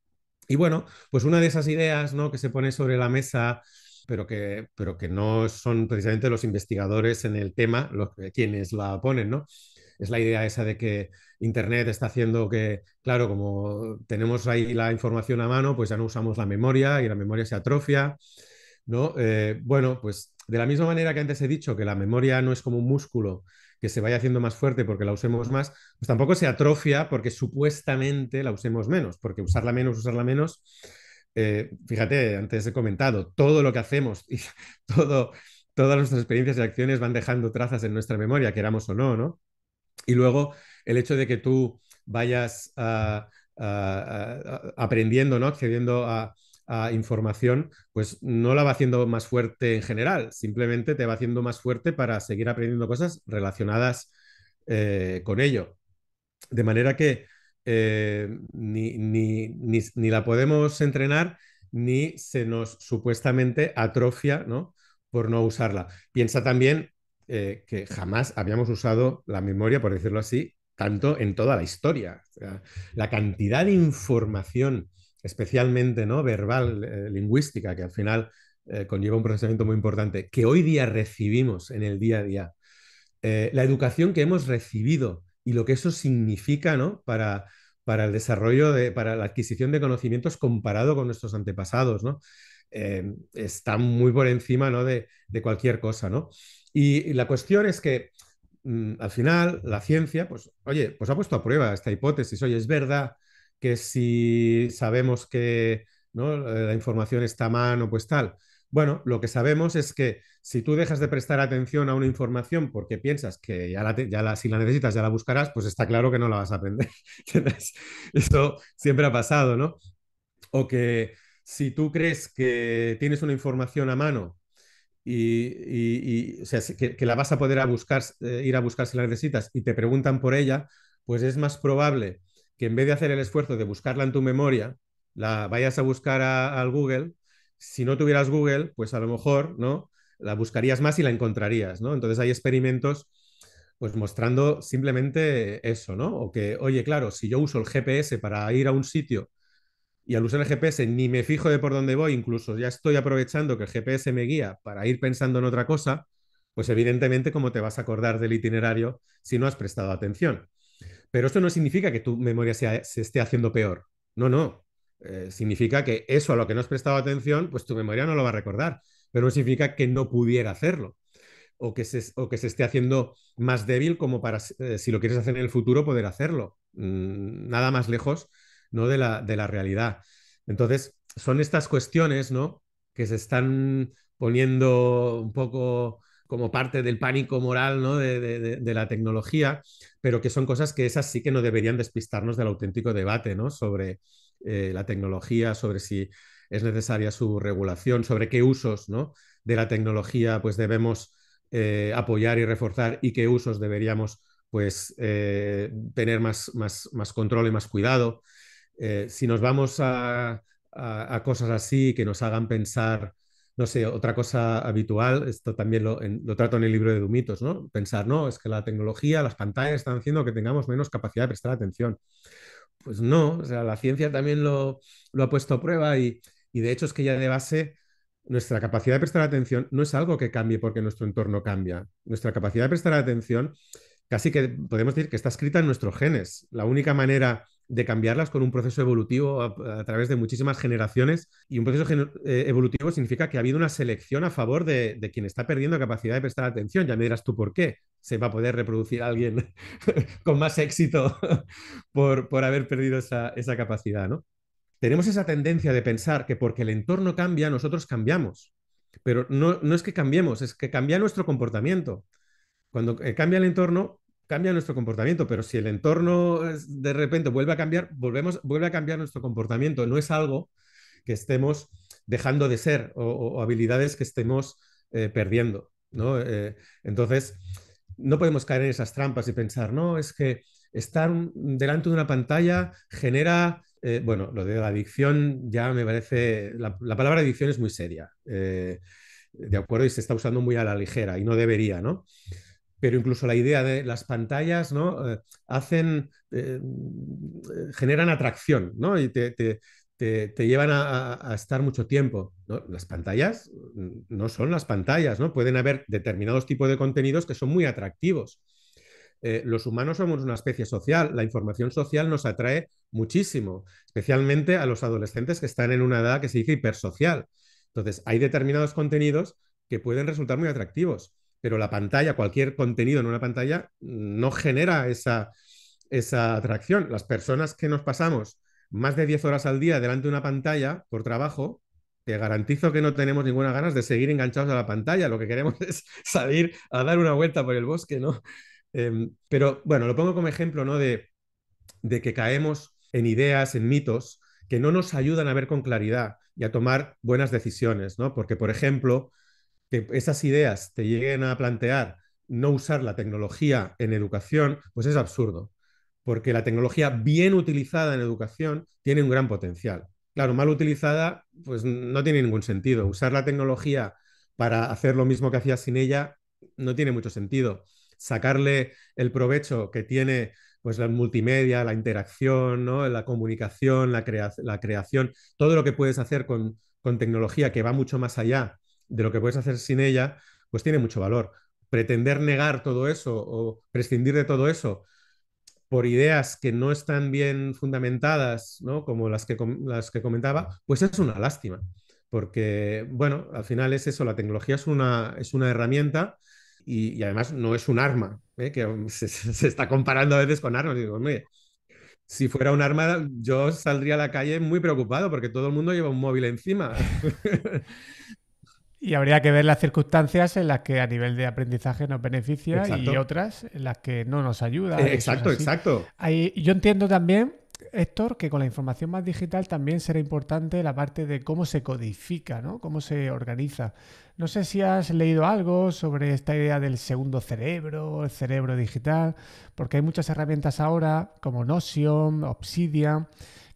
Y bueno, pues una de esas ideas ¿no? que se pone sobre la mesa pero que, pero que no son precisamente los investigadores en el tema los, quienes la ponen, ¿no? es la idea esa de que Internet está haciendo que, claro, como tenemos ahí la información a mano, pues ya no usamos la memoria y la memoria se atrofia, ¿no? Eh, bueno, pues de la misma manera que antes he dicho que la memoria no es como un músculo que se vaya haciendo más fuerte porque la usemos más, pues tampoco se atrofia porque supuestamente la usemos menos, porque usarla menos, usarla menos, eh, fíjate, antes he comentado, todo lo que hacemos y todo, todas nuestras experiencias y acciones van dejando trazas en nuestra memoria, queramos o no, ¿no? Y luego el hecho de que tú vayas ah, ah, ah, aprendiendo, ¿no? accediendo a, información, pues no la va haciendo más fuerte en general, simplemente te va haciendo más fuerte para seguir aprendiendo cosas relacionadas eh, con ello. De manera que eh, ni, ni, la podemos entrenar ni se nos supuestamente atrofia ¿no? por no usarla. Piensa también eh, que jamás habíamos usado la memoria, por decirlo así, tanto en toda la historia. la cantidad de información, especialmente ¿no? verbal, eh, lingüística, que al final eh, conlleva un procesamiento muy importante, que hoy día recibimos en el día a día, la educación que hemos recibido y lo que eso significa para, el desarrollo, de, para la adquisición de conocimientos comparado con nuestros antepasados, ¿no? está muy por encima de, de, cualquier cosa, ¿no? Y, la cuestión es que mm, al final la ciencia, pues, oye, pues ha puesto a prueba esta hipótesis. Oye, es verdad que si sabemos que eh, la información está a mano, pues tal. Bueno, lo que sabemos es que si tú dejas de prestar atención a una información porque piensas que ya si la necesitas ya la buscarás, pues está claro que no la vas a aprender. Eso siempre ha pasado, ¿no? O que si tú crees que tienes una información a mano y, que, la vas a poder a buscar, eh, ir a buscar si la necesitas y te preguntan por ella, pues es más probable que en vez de hacer el esfuerzo de buscarla en tu memoria, la vayas a buscar al Google. Si no tuvieras Google, pues a lo mejor, ¿no? La buscarías más y la encontrarías, ¿no? Entonces hay experimentos pues mostrando simplemente eso, ¿no? O que, oye, claro, si yo uso el GPS para ir a un sitio y al usar el GPS ni me fijo de por dónde voy, incluso ya estoy aprovechando que el GPS me guía para ir pensando en otra cosa, pues evidentemente cómo te vas a acordar del itinerario si no has prestado atención. Pero esto no significa que tu memoria se esté haciendo peor. No, no. Eh, significa que eso a lo que no has prestado atención, pues tu memoria no lo va a recordar, pero no significa que no pudiera hacerlo o que se, esté haciendo más débil como para, eh, si lo quieres hacer en el futuro, poder hacerlo. Mm, nada más lejos ¿no? de, la, de la realidad. Entonces, son estas cuestiones ¿no? que se están poniendo un poco como parte del pánico moral ¿no? de, la tecnología, pero que son cosas que esas sí que no deberían despistarnos del auténtico debate ¿no? sobre eh, la tecnología, sobre si es necesaria su regulación, sobre qué usos ¿no? de la tecnología pues, debemos eh, apoyar y reforzar y qué usos deberíamos pues, eh, tener más, más, más control y más cuidado. Eh, si nos vamos a, cosas así que nos hagan pensar, no sé, otra cosa habitual, esto también lo, lo, trato en el libro de Dumitos, ¿no? Pensar, no, es que la tecnología, las pantallas están haciendo que tengamos menos capacidad de prestar atención. Pues no, o sea, la ciencia también lo, ha puesto a prueba y, y de hecho es que ya de base nuestra capacidad de prestar atención no es algo que cambie porque nuestro entorno cambia. Nuestra capacidad de prestar atención casi que podemos decir que está escrita en nuestros genes. La única manera de cambiarlas con un proceso evolutivo a, través de muchísimas generaciones. Y un proceso eh, evolutivo significa que ha habido una selección a favor de, quien está perdiendo capacidad de prestar atención. Ya me dirás tú por qué se va a poder reproducir alguien con más éxito por, por haber perdido esa, capacidad, ¿no? Tenemos esa tendencia de pensar que porque el entorno cambia, nosotros cambiamos. Pero no, es que cambiemos, es que cambia nuestro comportamiento. Cuando eh, cambia el entorno, cambia nuestro comportamiento, pero si el entorno de repente vuelve a cambiar, volvemos, vuelve a cambiar nuestro comportamiento. No es algo que estemos dejando de ser o, habilidades que estemos eh, perdiendo. Eh, entonces, no podemos caer en esas trampas y pensar, no, es que estar delante de una pantalla genera, eh, bueno, lo de la adicción ya me parece, la palabra adicción es muy seria, de acuerdo, y se está usando muy a la ligera y no debería, ¿no? pero incluso la idea de las pantallas, ¿no? Eh, hacen, eh, eh, generan atracción, ¿no? Y te, llevan a, estar mucho tiempo. Las pantallas mm, no son las pantallas, ¿no? Pueden haber determinados tipos de contenidos que son muy atractivos. los humanos somos una especie social, la información social nos atrae muchísimo, especialmente a los adolescentes que están en una edad que se dice hipersocial. Entonces, hay determinados contenidos que pueden resultar muy atractivos pero la pantalla, cualquier contenido en una pantalla, no genera esa, esa atracción. Las personas que nos pasamos más de 10 horas al día delante de una pantalla por trabajo, te garantizo que no tenemos ninguna ganas de seguir enganchados a la pantalla. Lo que queremos es salir a dar una vuelta por el bosque, ¿no? Em, pero bueno, lo pongo como ejemplo, ¿no? De, de que caemos en ideas, en mitos, que no nos ayudan a ver con claridad y a tomar buenas decisiones, ¿no? Porque, por ejemplo, que esas ideas te lleguen a plantear no usar la tecnología en educación, pues es absurdo, porque la tecnología bien utilizada en educación tiene un gran potencial. Claro, mal utilizada, pues no tiene ningún sentido. Usar la tecnología para hacer lo mismo que hacías sin ella no tiene mucho sentido. Sacarle el provecho que tiene pues la multimedia, la interacción, ¿no? la comunicación, la, la, creación, todo lo que puedes hacer con tecnología que va mucho más allá de lo que puedes hacer sin ella, pues tiene mucho valor. Pretender negar todo eso o prescindir de todo eso por ideas que no están bien fundamentadas, ¿no? como las que, las que comentaba, pues es una lástima. Porque, bueno, al final es eso, la tecnología es una, es una herramienta y, además no es un arma, ¿eh? que se, está comparando a veces con armas. digo, si fuera un arma, yo saldría a la calle muy preocupado porque todo el mundo lleva un móvil encima. Y habría que ver las circunstancias en las que a nivel de aprendizaje nos beneficia y otras en las que no nos ayuda. Eh, exacto, exacto. yo entiendo también, Héctor, que con la información más digital también será importante la parte de cómo se codifica, ¿no? Cómo se organiza. No sé si has leído algo sobre esta idea del segundo cerebro, el cerebro digital, porque hay muchas herramientas ahora como Notion, Obsidian,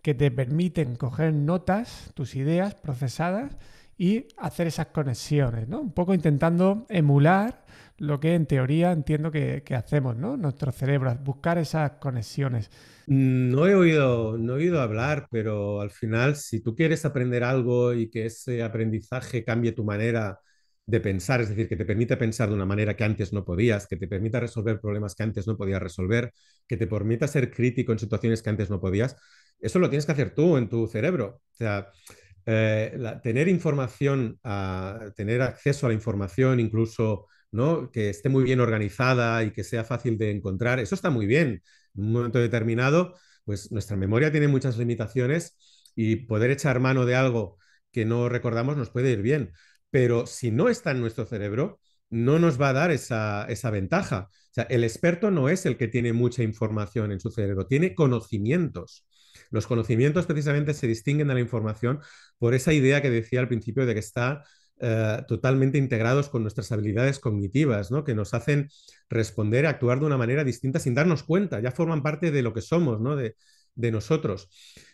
que te permiten coger notas, tus ideas procesadas y hacer esas conexiones, ¿no? Un poco intentando emular lo que en teoría entiendo que, hacemos, ¿no? Nuestro cerebro, buscar esas conexiones. Mm, no he oído, no he oído hablar, pero al final, si tú quieres aprender algo y que ese aprendizaje cambie tu manera de pensar, es decir, que te permita pensar de una manera que antes no podías, que te permita resolver problemas que antes no podías resolver, que te permita ser crítico en situaciones que antes no podías, eso lo tienes que hacer tú en tu cerebro. O sea, eh, tener información, ah, tener acceso a la información, incluso que esté muy bien organizada y que sea fácil de encontrar, eso está muy bien. En un momento determinado, pues nuestra memoria tiene muchas limitaciones y poder echar mano de algo que no recordamos nos puede ir bien. Pero si no está en nuestro cerebro, no nos va a dar esa, ventaja. sea, el experto no es el que tiene mucha información en su cerebro, tiene conocimientos. Los conocimientos precisamente se distinguen de la información por esa idea que decía al principio de que está eh, totalmente integrados con nuestras habilidades cognitivas, que nos hacen responder, actuar de una manera distinta sin darnos cuenta, ya forman parte de lo que somos, de, nosotros.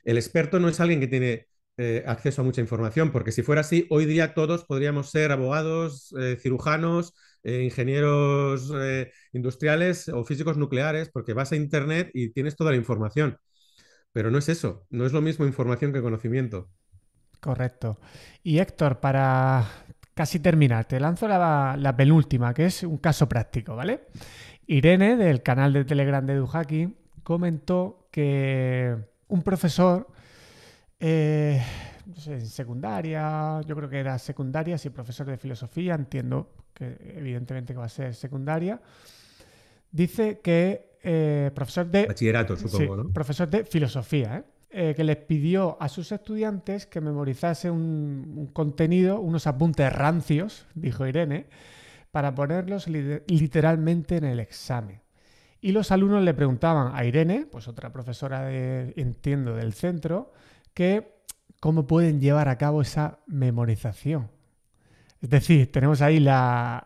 El experto no es alguien que tiene eh, acceso a mucha información, porque si fuera así, hoy día todos podríamos ser abogados, eh, cirujanos, ingenieros industriales o físicos nucleares, porque vas a Internet y tienes toda la información. Pero no es eso, no es lo mismo información que conocimiento. Correcto. Y Héctor, para casi terminar, te lanzo la, penúltima, que es un caso práctico, ¿vale? Irene, del canal de Telegram de Duhaki, comentó que un profesor eh, no sé, en secundaria, yo creo que era secundaria, sí, profesor de filosofía, entiendo que evidentemente que va a ser secundaria, dice que eh, profesor de... Profesor de filosofía, ¿eh? Eh, que les pidió a sus estudiantes que memorizase un, contenido, unos apuntes rancios, dijo Irene, para ponerlos literalmente en el examen. Y los alumnos le preguntaban a Irene, pues otra profesora de, entiendo del centro, que cómo pueden llevar a cabo esa memorización. Es decir, tenemos ahí la,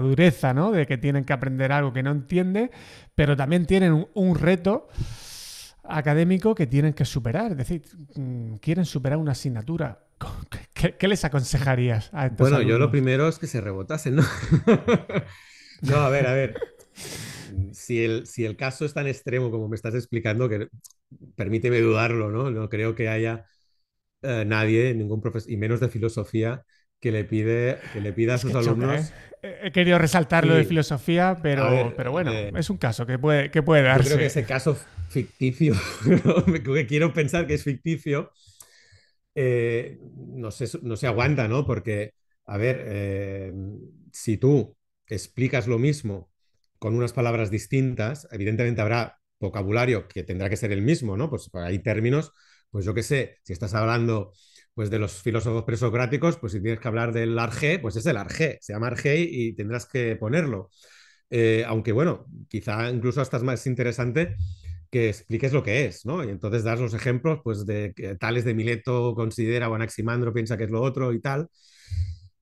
dureza, ¿no? De que tienen que aprender algo que no entiende, pero también tienen un, reto académico que tienen que superar. Es decir, mm, quieren superar una asignatura. ¿Qué, les aconsejarías a estos Bueno, yo lo primero es que se rebotasen, ¿no? no, a ver, a ver. Si el, si el caso es tan extremo como me estás explicando, que permíteme dudarlo, ¿no? No creo que haya eh, nadie, ningún profesor, y menos de filosofía, que le pide, que le pida a sus alumnos. ¿eh? He querido resaltar lo de filosofía, pero, pero bueno, eh, es un caso que puede, que puede darse. Yo creo que ese caso ficticio, que quiero pensar que es ficticio, eh, no, se, no se aguanta, ¿no? Porque, a ver, si tú explicas lo mismo con unas palabras distintas, evidentemente habrá vocabulario que tendrá que ser el mismo, ¿no? Pues, pues hay términos, pues yo qué sé, si estás hablando pues de los filósofos presocráticos, pues si tienes que hablar del arge, pues es el arge, se llama arge y tendrás que ponerlo. Eh, aunque bueno, quizá incluso hasta es más interesante que expliques lo que es, ¿no? Y entonces das los ejemplos, pues de Tales de Mileto considera o Anaximandro piensa que es lo otro y tal.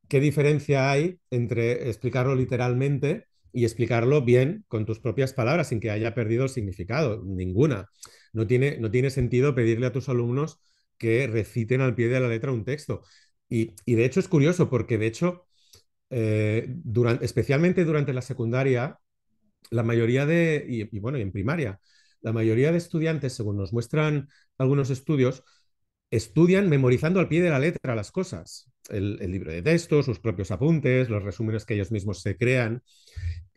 ¿Qué diferencia hay entre explicarlo literalmente y explicarlo bien con tus propias palabras sin que haya perdido el significado? Ninguna. No tiene, no tiene sentido pedirle a tus alumnos que reciten al pie de la letra un texto. Y, de hecho es curioso porque de hecho, eh, durante, especialmente durante la secundaria, la mayoría de, y, bueno, y en primaria, la mayoría de estudiantes, según nos muestran algunos estudios, estudian memorizando al pie de la letra las cosas. El, libro de texto, sus propios apuntes, los resúmenes que ellos mismos se crean,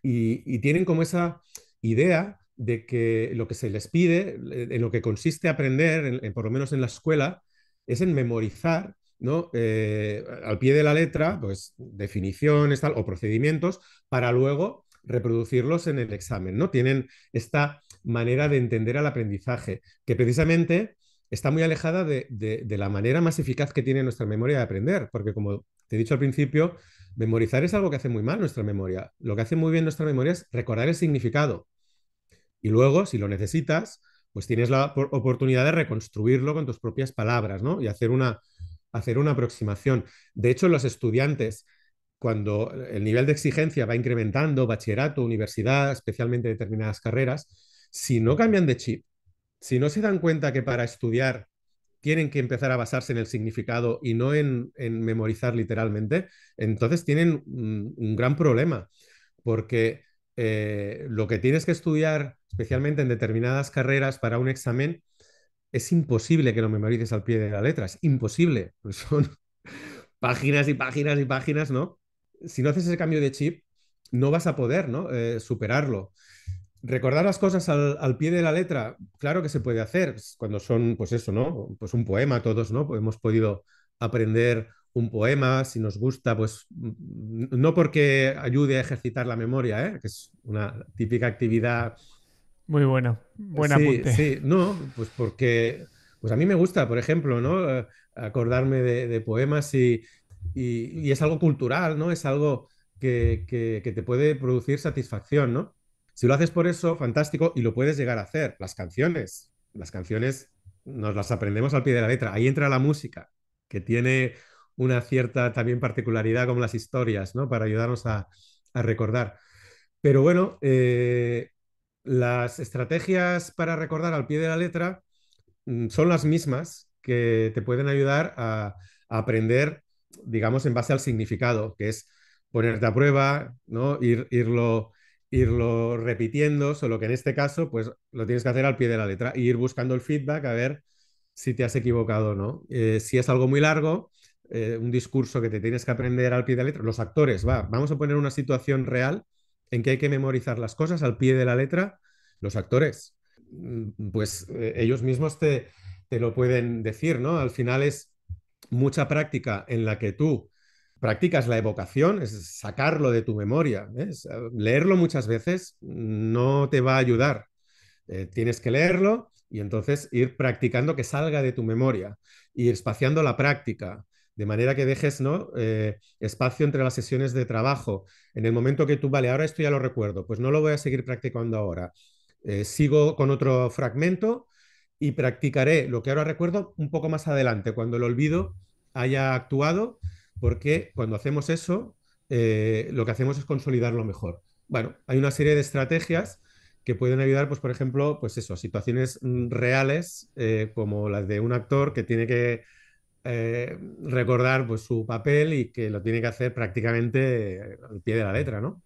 y, tienen como esa idea de que lo que se les pide, en lo que consiste aprender, en, por lo menos en la escuela, es en memorizar ¿no? Eh, al pie de la letra, pues definiciones tal, o procedimientos, para luego reproducirlos en el examen. ¿no? Tienen esta manera de entender al aprendizaje, que precisamente está muy alejada de, de, la manera más eficaz que tiene nuestra memoria de aprender, porque como te he dicho al principio, memorizar es algo que hace muy mal nuestra memoria. Lo que hace muy bien nuestra memoria es recordar el significado. Y luego, si lo necesitas, pues tienes la oportunidad de reconstruirlo con tus propias palabras, ¿no? Y hacer una, hacer una aproximación. De hecho, los estudiantes, cuando el nivel de exigencia va incrementando, bachillerato, universidad, especialmente determinadas carreras, si no cambian de chip, si no se dan cuenta que para estudiar tienen que empezar a basarse en el significado y no en, memorizar literalmente, entonces tienen un, gran problema, porque eh, lo que tienes que estudiar especialmente en determinadas carreras para un examen, es imposible que lo memorices al pie de la letra, es imposible. Pues son páginas y páginas y páginas, ¿no? Si no haces ese cambio de chip, no vas a poder, ¿no? Eh, superarlo. Recordar las cosas al, pie de la letra, claro que se puede hacer, cuando son, pues eso, ¿no? Pues un poema, todos, ¿no? hemos podido aprender un poema, si nos gusta, pues mm, no porque ayude a ejercitar la memoria, ¿eh? que es una típica actividad muy bueno, buena sí, sí, no, pues porque pues a mí me gusta, por ejemplo, ¿no? acordarme de, poemas y, es algo cultural, ¿no? Es algo que, te puede producir satisfacción, ¿no? Si lo haces por eso, fantástico, y lo puedes llegar a hacer. Las canciones, las canciones nos las aprendemos al pie de la letra. Ahí entra la música, que tiene una cierta también particularidad como las historias, ¿no? Para ayudarnos a, recordar. Pero bueno, eh, las estrategias para recordar al pie de la letra mm, son las mismas que te pueden ayudar a, aprender, digamos, en base al significado, que es ponerte a prueba, ¿no? irlo, irlo repitiendo, solo que en este caso, pues lo tienes que hacer al pie de la letra e ir buscando el feedback a ver si te has equivocado o no. Eh, si es algo muy largo, eh, un discurso que te tienes que aprender al pie de la letra, los actores, va, vamos a poner una situación real en que hay que memorizar las cosas al pie de la letra, los actores, mm, pues eh, ellos mismos te, lo pueden decir, ¿no? Al final es mucha práctica en la que tú practicas la evocación, es sacarlo de tu memoria. Eh, leerlo muchas veces no te va a ayudar. Eh, tienes que leerlo y entonces ir practicando que salga de tu memoria, ir espaciando la práctica, de manera que dejes ¿no? Eh, espacio entre las sesiones de trabajo. En el momento que tú, vale, ahora esto ya lo recuerdo, pues no lo voy a seguir practicando ahora. Eh, sigo con otro fragmento y practicaré lo que ahora recuerdo un poco más adelante, cuando el olvido haya actuado, porque cuando hacemos eso, eh, lo que hacemos es consolidarlo mejor. Bueno, hay una serie de estrategias que pueden ayudar, pues, por ejemplo, pues eso, situaciones mm, reales, como las de un actor que tiene que eh, recordar pues, su papel y que lo tiene que hacer prácticamente eh, al pie de la letra, ¿no?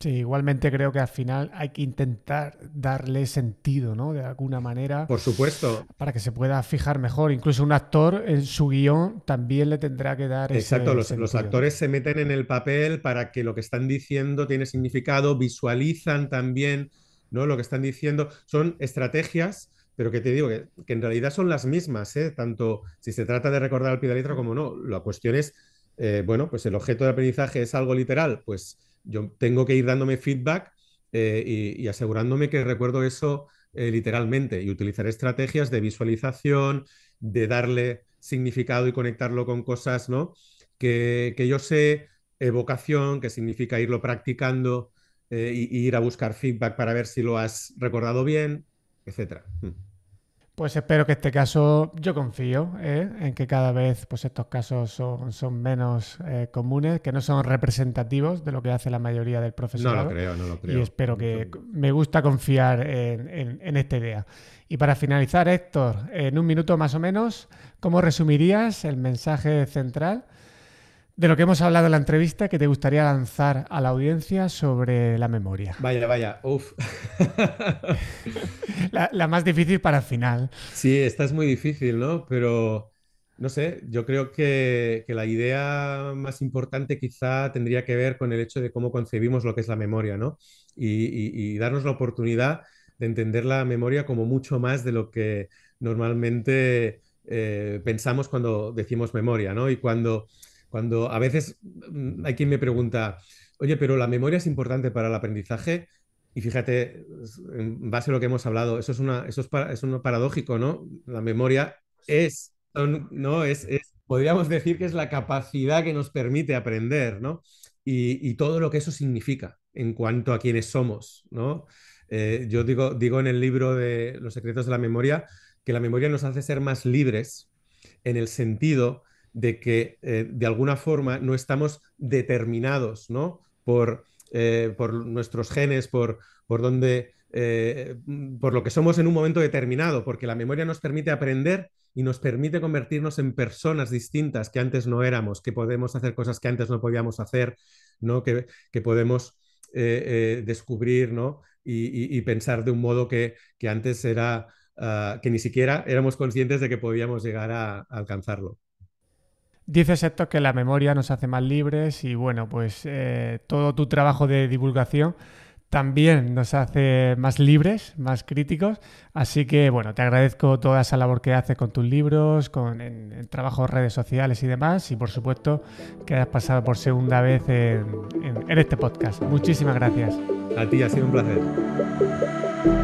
Sí, igualmente creo que al final hay que intentar darle sentido, ¿no? De alguna manera. Por supuesto. Para que se pueda fijar mejor. Incluso un actor en su guión también le tendrá que dar Exacto, los, los actores se meten en el papel para que lo que están diciendo tiene significado, visualizan también ¿no? lo que están diciendo. Son estrategias pero que te digo que, en realidad son las mismas, ¿eh? tanto si se trata de recordar al pie letra como no. La cuestión es, eh, bueno, pues el objeto de aprendizaje es algo literal, pues yo tengo que ir dándome feedback eh, y, asegurándome que recuerdo eso literalmente y utilizar estrategias de visualización, de darle significado y conectarlo con cosas, ¿no? Que, yo sé, evocación, que significa irlo practicando e y ir a buscar feedback para ver si lo has recordado bien, etcétera. Hmm. Pues espero que este caso, yo confío ¿eh? en que cada vez pues estos casos son, menos eh, comunes, que no son representativos de lo que hace la mayoría del profesorado. No lo creo, no lo creo. Y espero que me gusta confiar en esta idea. Y para finalizar, Héctor, en un minuto más o menos, ¿cómo resumirías el mensaje central de lo que hemos hablado en la entrevista que te gustaría lanzar a la audiencia sobre la memoria. Vaya, vaya, uff. la, más difícil para el final. Sí, esta es muy difícil, ¿no? Pero, no sé, yo creo que, la idea más importante quizá tendría que ver con el hecho de cómo concebimos lo que es la memoria, ¿no? y, darnos la oportunidad de entender la memoria como mucho más de lo que normalmente eh, pensamos cuando decimos memoria, ¿no? Y cuando cuando a veces mm, hay quien me pregunta, oye, pero la memoria es importante para el aprendizaje. Y fíjate, en base a lo que hemos hablado, eso es, una, eso es, es un paradójico, ¿no? La memoria es, ¿no? Es, podríamos decir que es la capacidad que nos permite aprender, ¿no? Y, todo lo que eso significa en cuanto a quienes somos, ¿no? Eh, yo digo, digo en el libro de Los secretos de la memoria que la memoria nos hace ser más libres en el sentido de que eh, de alguna forma no estamos determinados eh, Por, nuestros genes, por, donde, eh, por lo que somos en un momento determinado, porque la memoria nos permite aprender y nos permite convertirnos en personas distintas que antes no éramos, que podemos hacer cosas que antes no podíamos hacer, ¿no? Que, podemos descubrir ¿no? Y, pensar de un modo que, que antes era, ah, que ni siquiera éramos conscientes de que podíamos llegar a alcanzarlo. Dices, esto que la memoria nos hace más libres y bueno, pues eh, todo tu trabajo de divulgación también nos hace más libres, más críticos. Así que bueno, te agradezco toda esa labor que haces con tus libros, con el en redes sociales y demás. Y por supuesto que has pasado por segunda vez en este podcast. Muchísimas gracias. A ti, ha sido un placer.